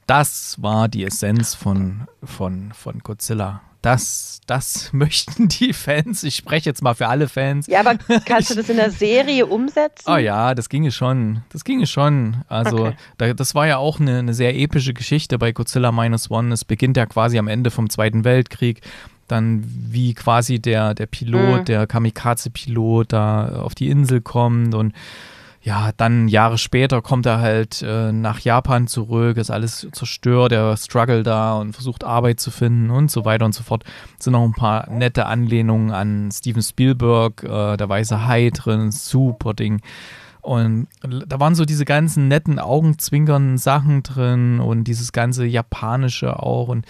das war die Essenz von, von, von Godzilla. Das, das <laughs> möchten die Fans. Ich spreche jetzt mal für alle Fans. Ja, aber <laughs> kannst du das in der Serie umsetzen? Ah oh ja, das ginge schon. Das ginge schon. Also, okay. da, das war ja auch eine, eine sehr epische Geschichte bei Godzilla Minus One. Es beginnt ja quasi am Ende vom Zweiten Weltkrieg dann wie quasi der, der Pilot, mhm. der Kamikaze-Pilot da auf die Insel kommt und ja, dann Jahre später kommt er halt äh, nach Japan zurück, ist alles zerstört, er struggle da und versucht Arbeit zu finden und so weiter und so fort. Es sind noch ein paar nette Anlehnungen an Steven Spielberg, äh, der weiße Hai drin, super Ding. Und da waren so diese ganzen netten, augenzwinkernden Sachen drin und dieses ganze Japanische auch und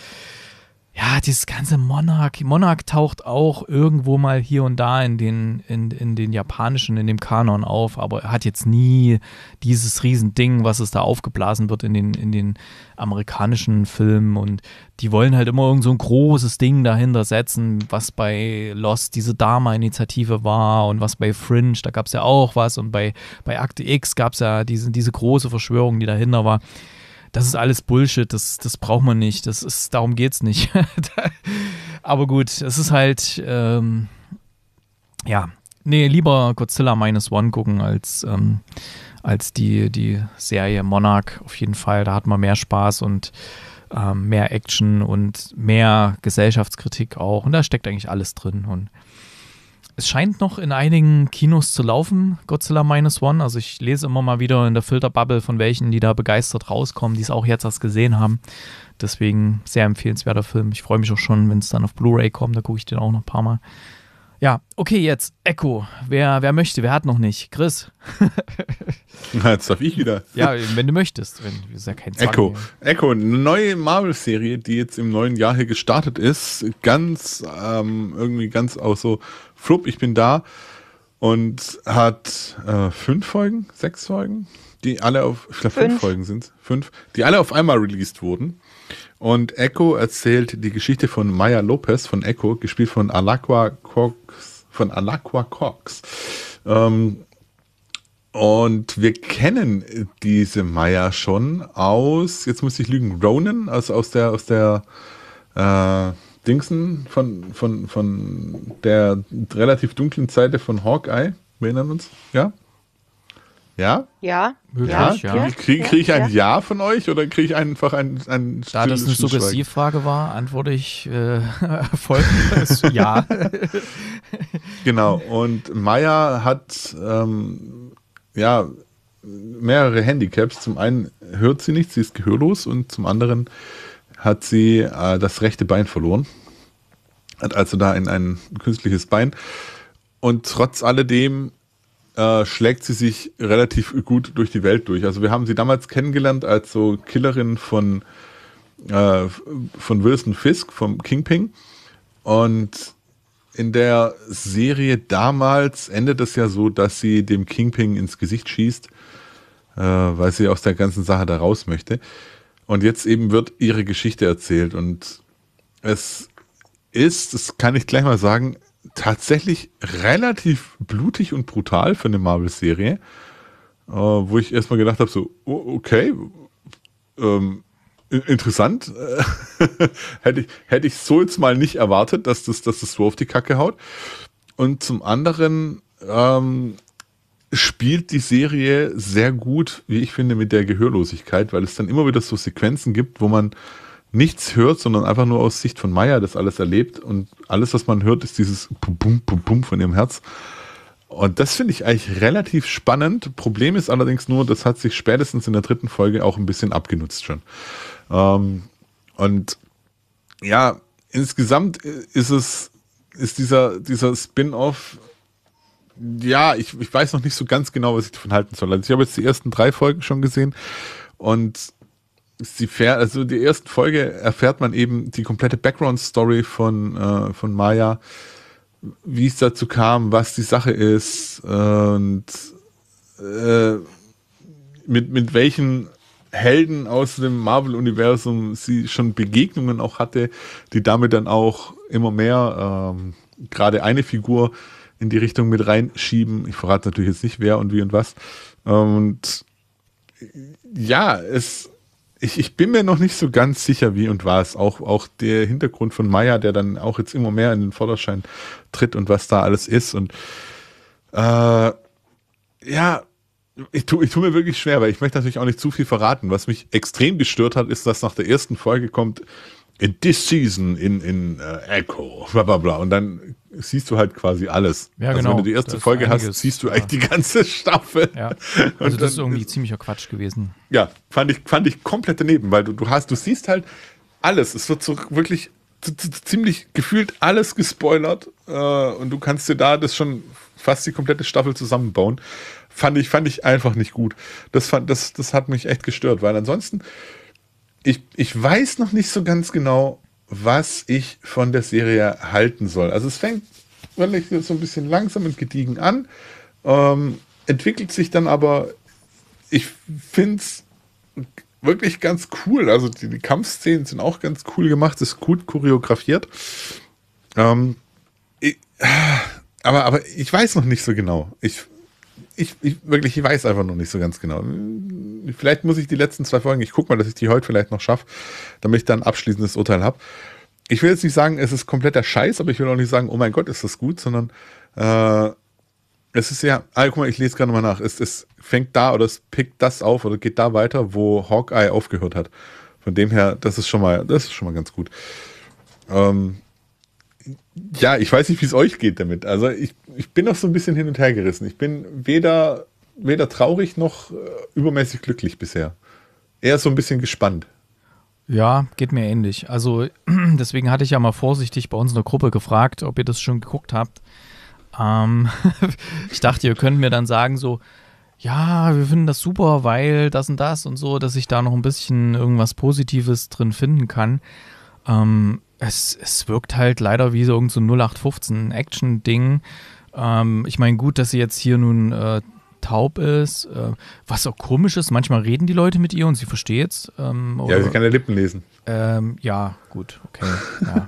ja, dieses ganze Monarch, Monarch taucht auch irgendwo mal hier und da in den, in, in den japanischen, in dem Kanon auf, aber er hat jetzt nie dieses Riesending, was es da aufgeblasen wird in den, in den amerikanischen Filmen und die wollen halt immer irgend so ein großes Ding dahinter setzen, was bei Lost diese Dharma-Initiative war und was bei Fringe, da gab es ja auch was und bei, bei Akte X gab es ja diese, diese große Verschwörung, die dahinter war das ist alles Bullshit, das, das braucht man nicht, das ist, darum geht's nicht. <laughs> Aber gut, es ist halt, ähm, ja, nee, lieber Godzilla Minus One gucken als, ähm, als die, die Serie Monarch auf jeden Fall. Da hat man mehr Spaß und ähm, mehr Action und mehr Gesellschaftskritik auch. Und da steckt eigentlich alles drin. Und es scheint noch in einigen Kinos zu laufen, Godzilla Minus One. Also ich lese immer mal wieder in der Filterbubble von welchen, die da begeistert rauskommen, die es auch jetzt erst gesehen haben. Deswegen sehr empfehlenswerter Film. Ich freue mich auch schon, wenn es dann auf Blu-ray kommt, da gucke ich den auch noch ein paar Mal. Ja, okay, jetzt Echo. Wer, wer möchte, wer hat noch nicht? Chris. Na, <laughs> jetzt darf ich wieder. Ja, wenn du möchtest. Wenn, ist ja kein Echo. Echo, eine neue Marvel-Serie, die jetzt im neuen Jahr hier gestartet ist. Ganz, ähm, irgendwie ganz auch so, flupp, ich bin da. Und hat äh, fünf Folgen, sechs Folgen, die alle auf, ich glaube fünf, fünf Folgen sind, fünf, die alle auf einmal released wurden. Und Echo erzählt die Geschichte von Maya Lopez von Echo, gespielt von Alakwa Cox. Von Alakwa Cox. Ähm, und wir kennen diese Maya schon aus, jetzt muss ich lügen, Ronan, also aus der, aus der äh, Dingsen von, von, von der relativ dunklen Seite von Hawkeye. Wir erinnern uns, ja? Ja? Ja. Wirklich, ja. ja. Kriege krieg ich ein Ja von euch oder kriege ich einfach ein, ein Da das eine Suggestivfrage war, antworte ich äh, <laughs> folgendes Ja. <laughs> genau, und Maya hat ähm, ja mehrere Handicaps. Zum einen hört sie nichts, sie ist gehörlos und zum anderen hat sie äh, das rechte Bein verloren. Hat also da ein, ein künstliches Bein. Und trotz alledem äh, schlägt sie sich relativ gut durch die Welt durch. Also wir haben sie damals kennengelernt als so Killerin von, äh, von Wilson Fisk, vom Kingpin. Und in der Serie damals endet es ja so, dass sie dem Kingpin ins Gesicht schießt, äh, weil sie aus der ganzen Sache da raus möchte. Und jetzt eben wird ihre Geschichte erzählt und es ist, das kann ich gleich mal sagen, tatsächlich relativ blutig und brutal für eine Marvel-Serie, äh, wo ich erstmal gedacht habe, so, oh, okay, ähm, interessant. <laughs> hätte, ich, hätte ich so jetzt mal nicht erwartet, dass das, dass das so auf die Kacke haut. Und zum anderen ähm, spielt die Serie sehr gut, wie ich finde, mit der Gehörlosigkeit, weil es dann immer wieder so Sequenzen gibt, wo man nichts hört, sondern einfach nur aus Sicht von Maya das alles erlebt und alles, was man hört, ist dieses Pum, Pum, Pum, Pum von ihrem Herz. Und das finde ich eigentlich relativ spannend. Problem ist allerdings nur, das hat sich spätestens in der dritten Folge auch ein bisschen abgenutzt schon. Ähm, und ja, insgesamt ist es, ist dieser, dieser Spin-off, ja, ich, ich weiß noch nicht so ganz genau, was ich davon halten soll. Also ich habe jetzt die ersten drei Folgen schon gesehen und sie fährt, also die erste Folge erfährt man eben die komplette Background-Story von, äh, von Maya, wie es dazu kam, was die Sache ist und äh, mit, mit welchen Helden aus dem Marvel-Universum sie schon Begegnungen auch hatte, die damit dann auch immer mehr ähm, gerade eine Figur in die Richtung mit reinschieben. Ich verrate natürlich jetzt nicht, wer und wie und was. Und ja, es ich, ich bin mir noch nicht so ganz sicher, wie und was. Auch, auch der Hintergrund von Maya, der dann auch jetzt immer mehr in den Vorderschein tritt und was da alles ist. Und äh, ja, ich tue ich tu mir wirklich schwer, weil ich möchte natürlich auch nicht zu viel verraten. Was mich extrem gestört hat, ist, dass nach der ersten Folge kommt, in this season in, in uh, Echo, bla bla bla. Und dann siehst du halt quasi alles. Ja, also genau. wenn du die erste Folge einiges, hast, siehst du eigentlich ja. die ganze <laughs> Staffel. Ja. Also und das ist irgendwie ziemlicher Quatsch gewesen. Ja, fand ich, fand ich komplett daneben, weil du, du hast, du siehst halt alles. Es wird so wirklich ziemlich gefühlt alles gespoilert äh, und du kannst dir da das schon fast die komplette Staffel zusammenbauen. Fand ich, fand ich einfach nicht gut. Das, fand, das, das hat mich echt gestört, weil ansonsten ich, ich weiß noch nicht so ganz genau, was ich von der Serie halten soll. Also es fängt wirklich so ein bisschen langsam und gediegen an, ähm, entwickelt sich dann aber, ich finde es wirklich ganz cool. Also die, die, Kampfszenen sind auch ganz cool gemacht, ist gut choreografiert. Ähm, ich, aber, aber ich weiß noch nicht so genau. Ich ich, ich, wirklich, ich weiß einfach noch nicht so ganz genau. Vielleicht muss ich die letzten zwei Folgen, ich gucke mal, dass ich die heute vielleicht noch schaffe, damit ich dann ein abschließendes Urteil habe. Ich will jetzt nicht sagen, es ist kompletter Scheiß, aber ich will auch nicht sagen, oh mein Gott, ist das gut, sondern äh, es ist ja, ah, guck mal, ich lese gerade mal nach. Es, es fängt da oder es pickt das auf oder geht da weiter, wo Hawkeye aufgehört hat. Von dem her, das ist schon mal, das ist schon mal ganz gut. Ähm, ja, ich weiß nicht, wie es euch geht damit. Also ich, ich bin noch so ein bisschen hin und her gerissen. Ich bin weder, weder traurig noch äh, übermäßig glücklich bisher. Eher so ein bisschen gespannt. Ja, geht mir ähnlich. Also <clears throat> deswegen hatte ich ja mal vorsichtig bei uns in der Gruppe gefragt, ob ihr das schon geguckt habt. Ähm, <laughs> ich dachte, ihr könnt mir dann sagen so, ja, wir finden das super, weil das und das und so, dass ich da noch ein bisschen irgendwas Positives drin finden kann. Ähm, es, es wirkt halt leider wie so irgendein so 0815-Action-Ding. Ähm, ich meine, gut, dass sie jetzt hier nun äh, taub ist, äh, was auch komisch ist. Manchmal reden die Leute mit ihr und sie versteht's. Ähm, ja, sie kann ja Lippen lesen. Ähm, ja, gut, okay. Ja.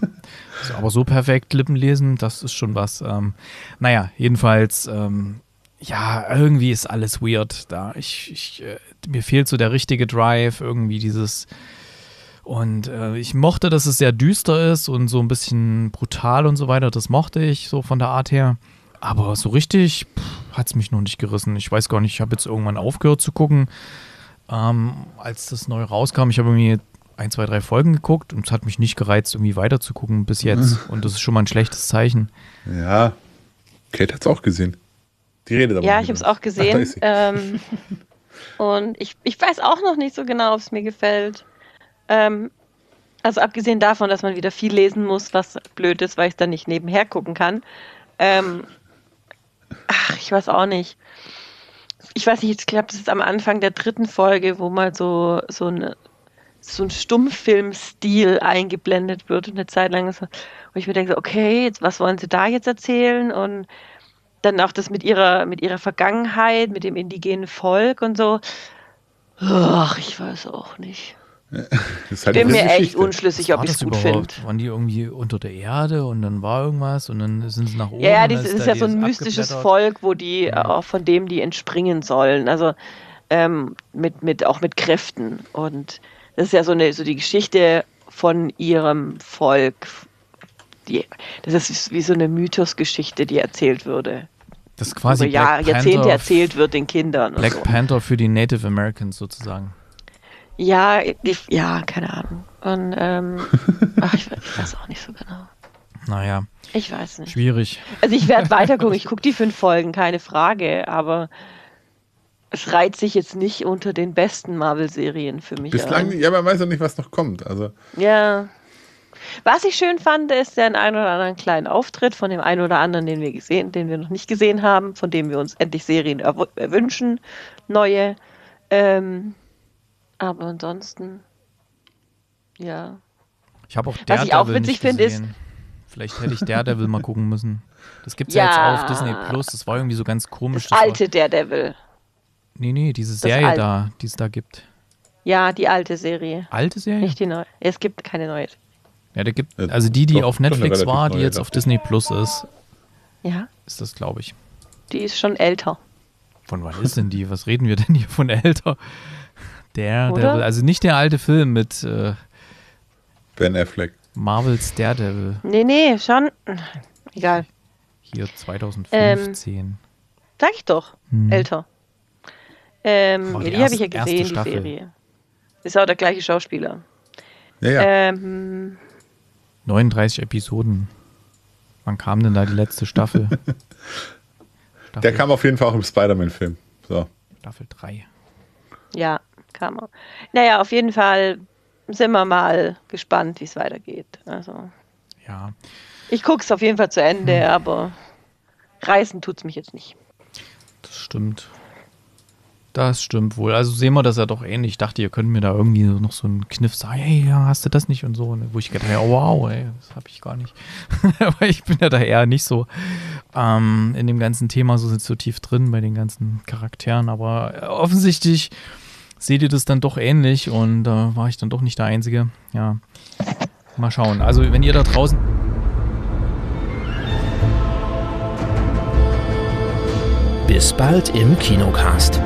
also, aber so perfekt Lippen lesen, das ist schon was. Ähm, naja, jedenfalls, ähm, ja, irgendwie ist alles weird da. Ich, ich äh, mir fehlt so der richtige Drive, irgendwie dieses. Und äh, ich mochte, dass es sehr düster ist und so ein bisschen brutal und so weiter. Das mochte ich so von der Art her. Aber so richtig hat es mich noch nicht gerissen. Ich weiß gar nicht, ich habe jetzt irgendwann aufgehört zu gucken, ähm, als das neu rauskam. Ich habe mir ein, zwei, drei Folgen geguckt und es hat mich nicht gereizt, irgendwie weiter zu gucken bis jetzt. Mhm. Und das ist schon mal ein schlechtes Zeichen. Ja, Kate hat es auch gesehen. Die redet aber. Ja, ich habe es auch gesehen. Ach, <laughs> ah, ähm, und ich, ich weiß auch noch nicht so genau, ob es mir gefällt. Ähm, also abgesehen davon, dass man wieder viel lesen muss, was blöd ist, weil ich es dann nicht nebenher gucken kann. Ähm, ach, ich weiß auch nicht. Ich weiß nicht, ich glaube, das ist am Anfang der dritten Folge, wo mal so, so, eine, so ein Stummfilmstil eingeblendet wird und eine Zeit lang ist. Und ich mir denke, okay, jetzt, was wollen sie da jetzt erzählen? Und dann auch das mit ihrer, mit ihrer Vergangenheit, mit dem indigenen Volk und so. Ach, ich weiß auch nicht. <laughs> Ich halt bin mir Geschichte. echt unschlüssig, ob ich es gut finde. Waren die irgendwie unter der Erde und dann war irgendwas und dann sind sie nach oben? Ja, das ist, ist ja so ein mystisches Volk, wo die ja. Äh, von dem die entspringen sollen. Also ähm, mit, mit, auch mit Kräften. Und das ist ja so, eine, so die Geschichte von ihrem Volk. Die, das ist wie so eine Mythosgeschichte, die erzählt würde. Das quasi also, Jahrzehnte erzählt wird den Kindern. Black so. Panther für die Native Americans sozusagen. Ja, die, ja, keine Ahnung. Und, ähm, <laughs> ach, ich, ich, weiß auch nicht so genau. Naja. Ich weiß nicht. Schwierig. Also ich werde weiter gucken. <laughs> Ich gucke die fünf Folgen, keine Frage, aber es reiht sich jetzt nicht unter den besten Marvel-Serien für mich. Bislang, an. ja, man weiß ja nicht, was noch kommt. Also. Ja. Was ich schön fand, ist der ein oder anderen kleinen Auftritt von dem einen oder anderen, den wir gesehen, den wir noch nicht gesehen haben, von dem wir uns endlich Serien erwünschen, neue. Ähm, aber ansonsten, ja. Ich habe auch Daredevil Was ich auch witzig finde, ist. Vielleicht hätte ich Daredevil mal gucken müssen. Das gibt's ja, ja jetzt auch auf Disney Plus. Das war irgendwie so ganz komisch. Das, das alte war... Daredevil. Nee, nee, diese Serie da, die es da gibt. Ja, die alte Serie. Alte Serie? Nicht die neue. Es gibt keine neue. Ja, da gibt also die, die doch, auf Netflix war, die jetzt auf Disney Plus ist. Ja. Ist das, glaube ich. Die ist schon älter. Von wann ist denn die? Was reden wir denn hier von älter? Der, der also nicht der alte Film mit äh, Ben Affleck. Marvels Daredevil. Nee, nee, schon. Egal. Hier 2015. Ähm, sag ich doch, hm. älter. Ähm, Boah, die, die habe ich ja gesehen, die Serie. Ist auch der gleiche Schauspieler. Ja, ja. Ähm, 39 Episoden. Wann kam denn da die letzte Staffel? <laughs> Staffel der kam auf jeden Fall auch im Spider-Man-Film. So. Staffel 3. Ja, kann man. Naja, auf jeden Fall sind wir mal gespannt, wie es weitergeht. Also. Ja. Ich gucke es auf jeden Fall zu Ende, hm. aber reißen tut es mich jetzt nicht. Das stimmt. Das stimmt wohl. Also sehen wir das ja doch ähnlich. Ich dachte, ihr könnt mir da irgendwie noch so einen Kniff sagen, hey, hast du das nicht und so. Ne? Wo ich gedacht habe, wow, ey, das habe ich gar nicht. <laughs> Aber ich bin ja da eher nicht so ähm, in dem ganzen Thema so, so tief drin bei den ganzen Charakteren. Aber offensichtlich seht ihr das dann doch ähnlich und da äh, war ich dann doch nicht der Einzige. Ja, mal schauen. Also wenn ihr da draußen... Bis bald im Kinocast.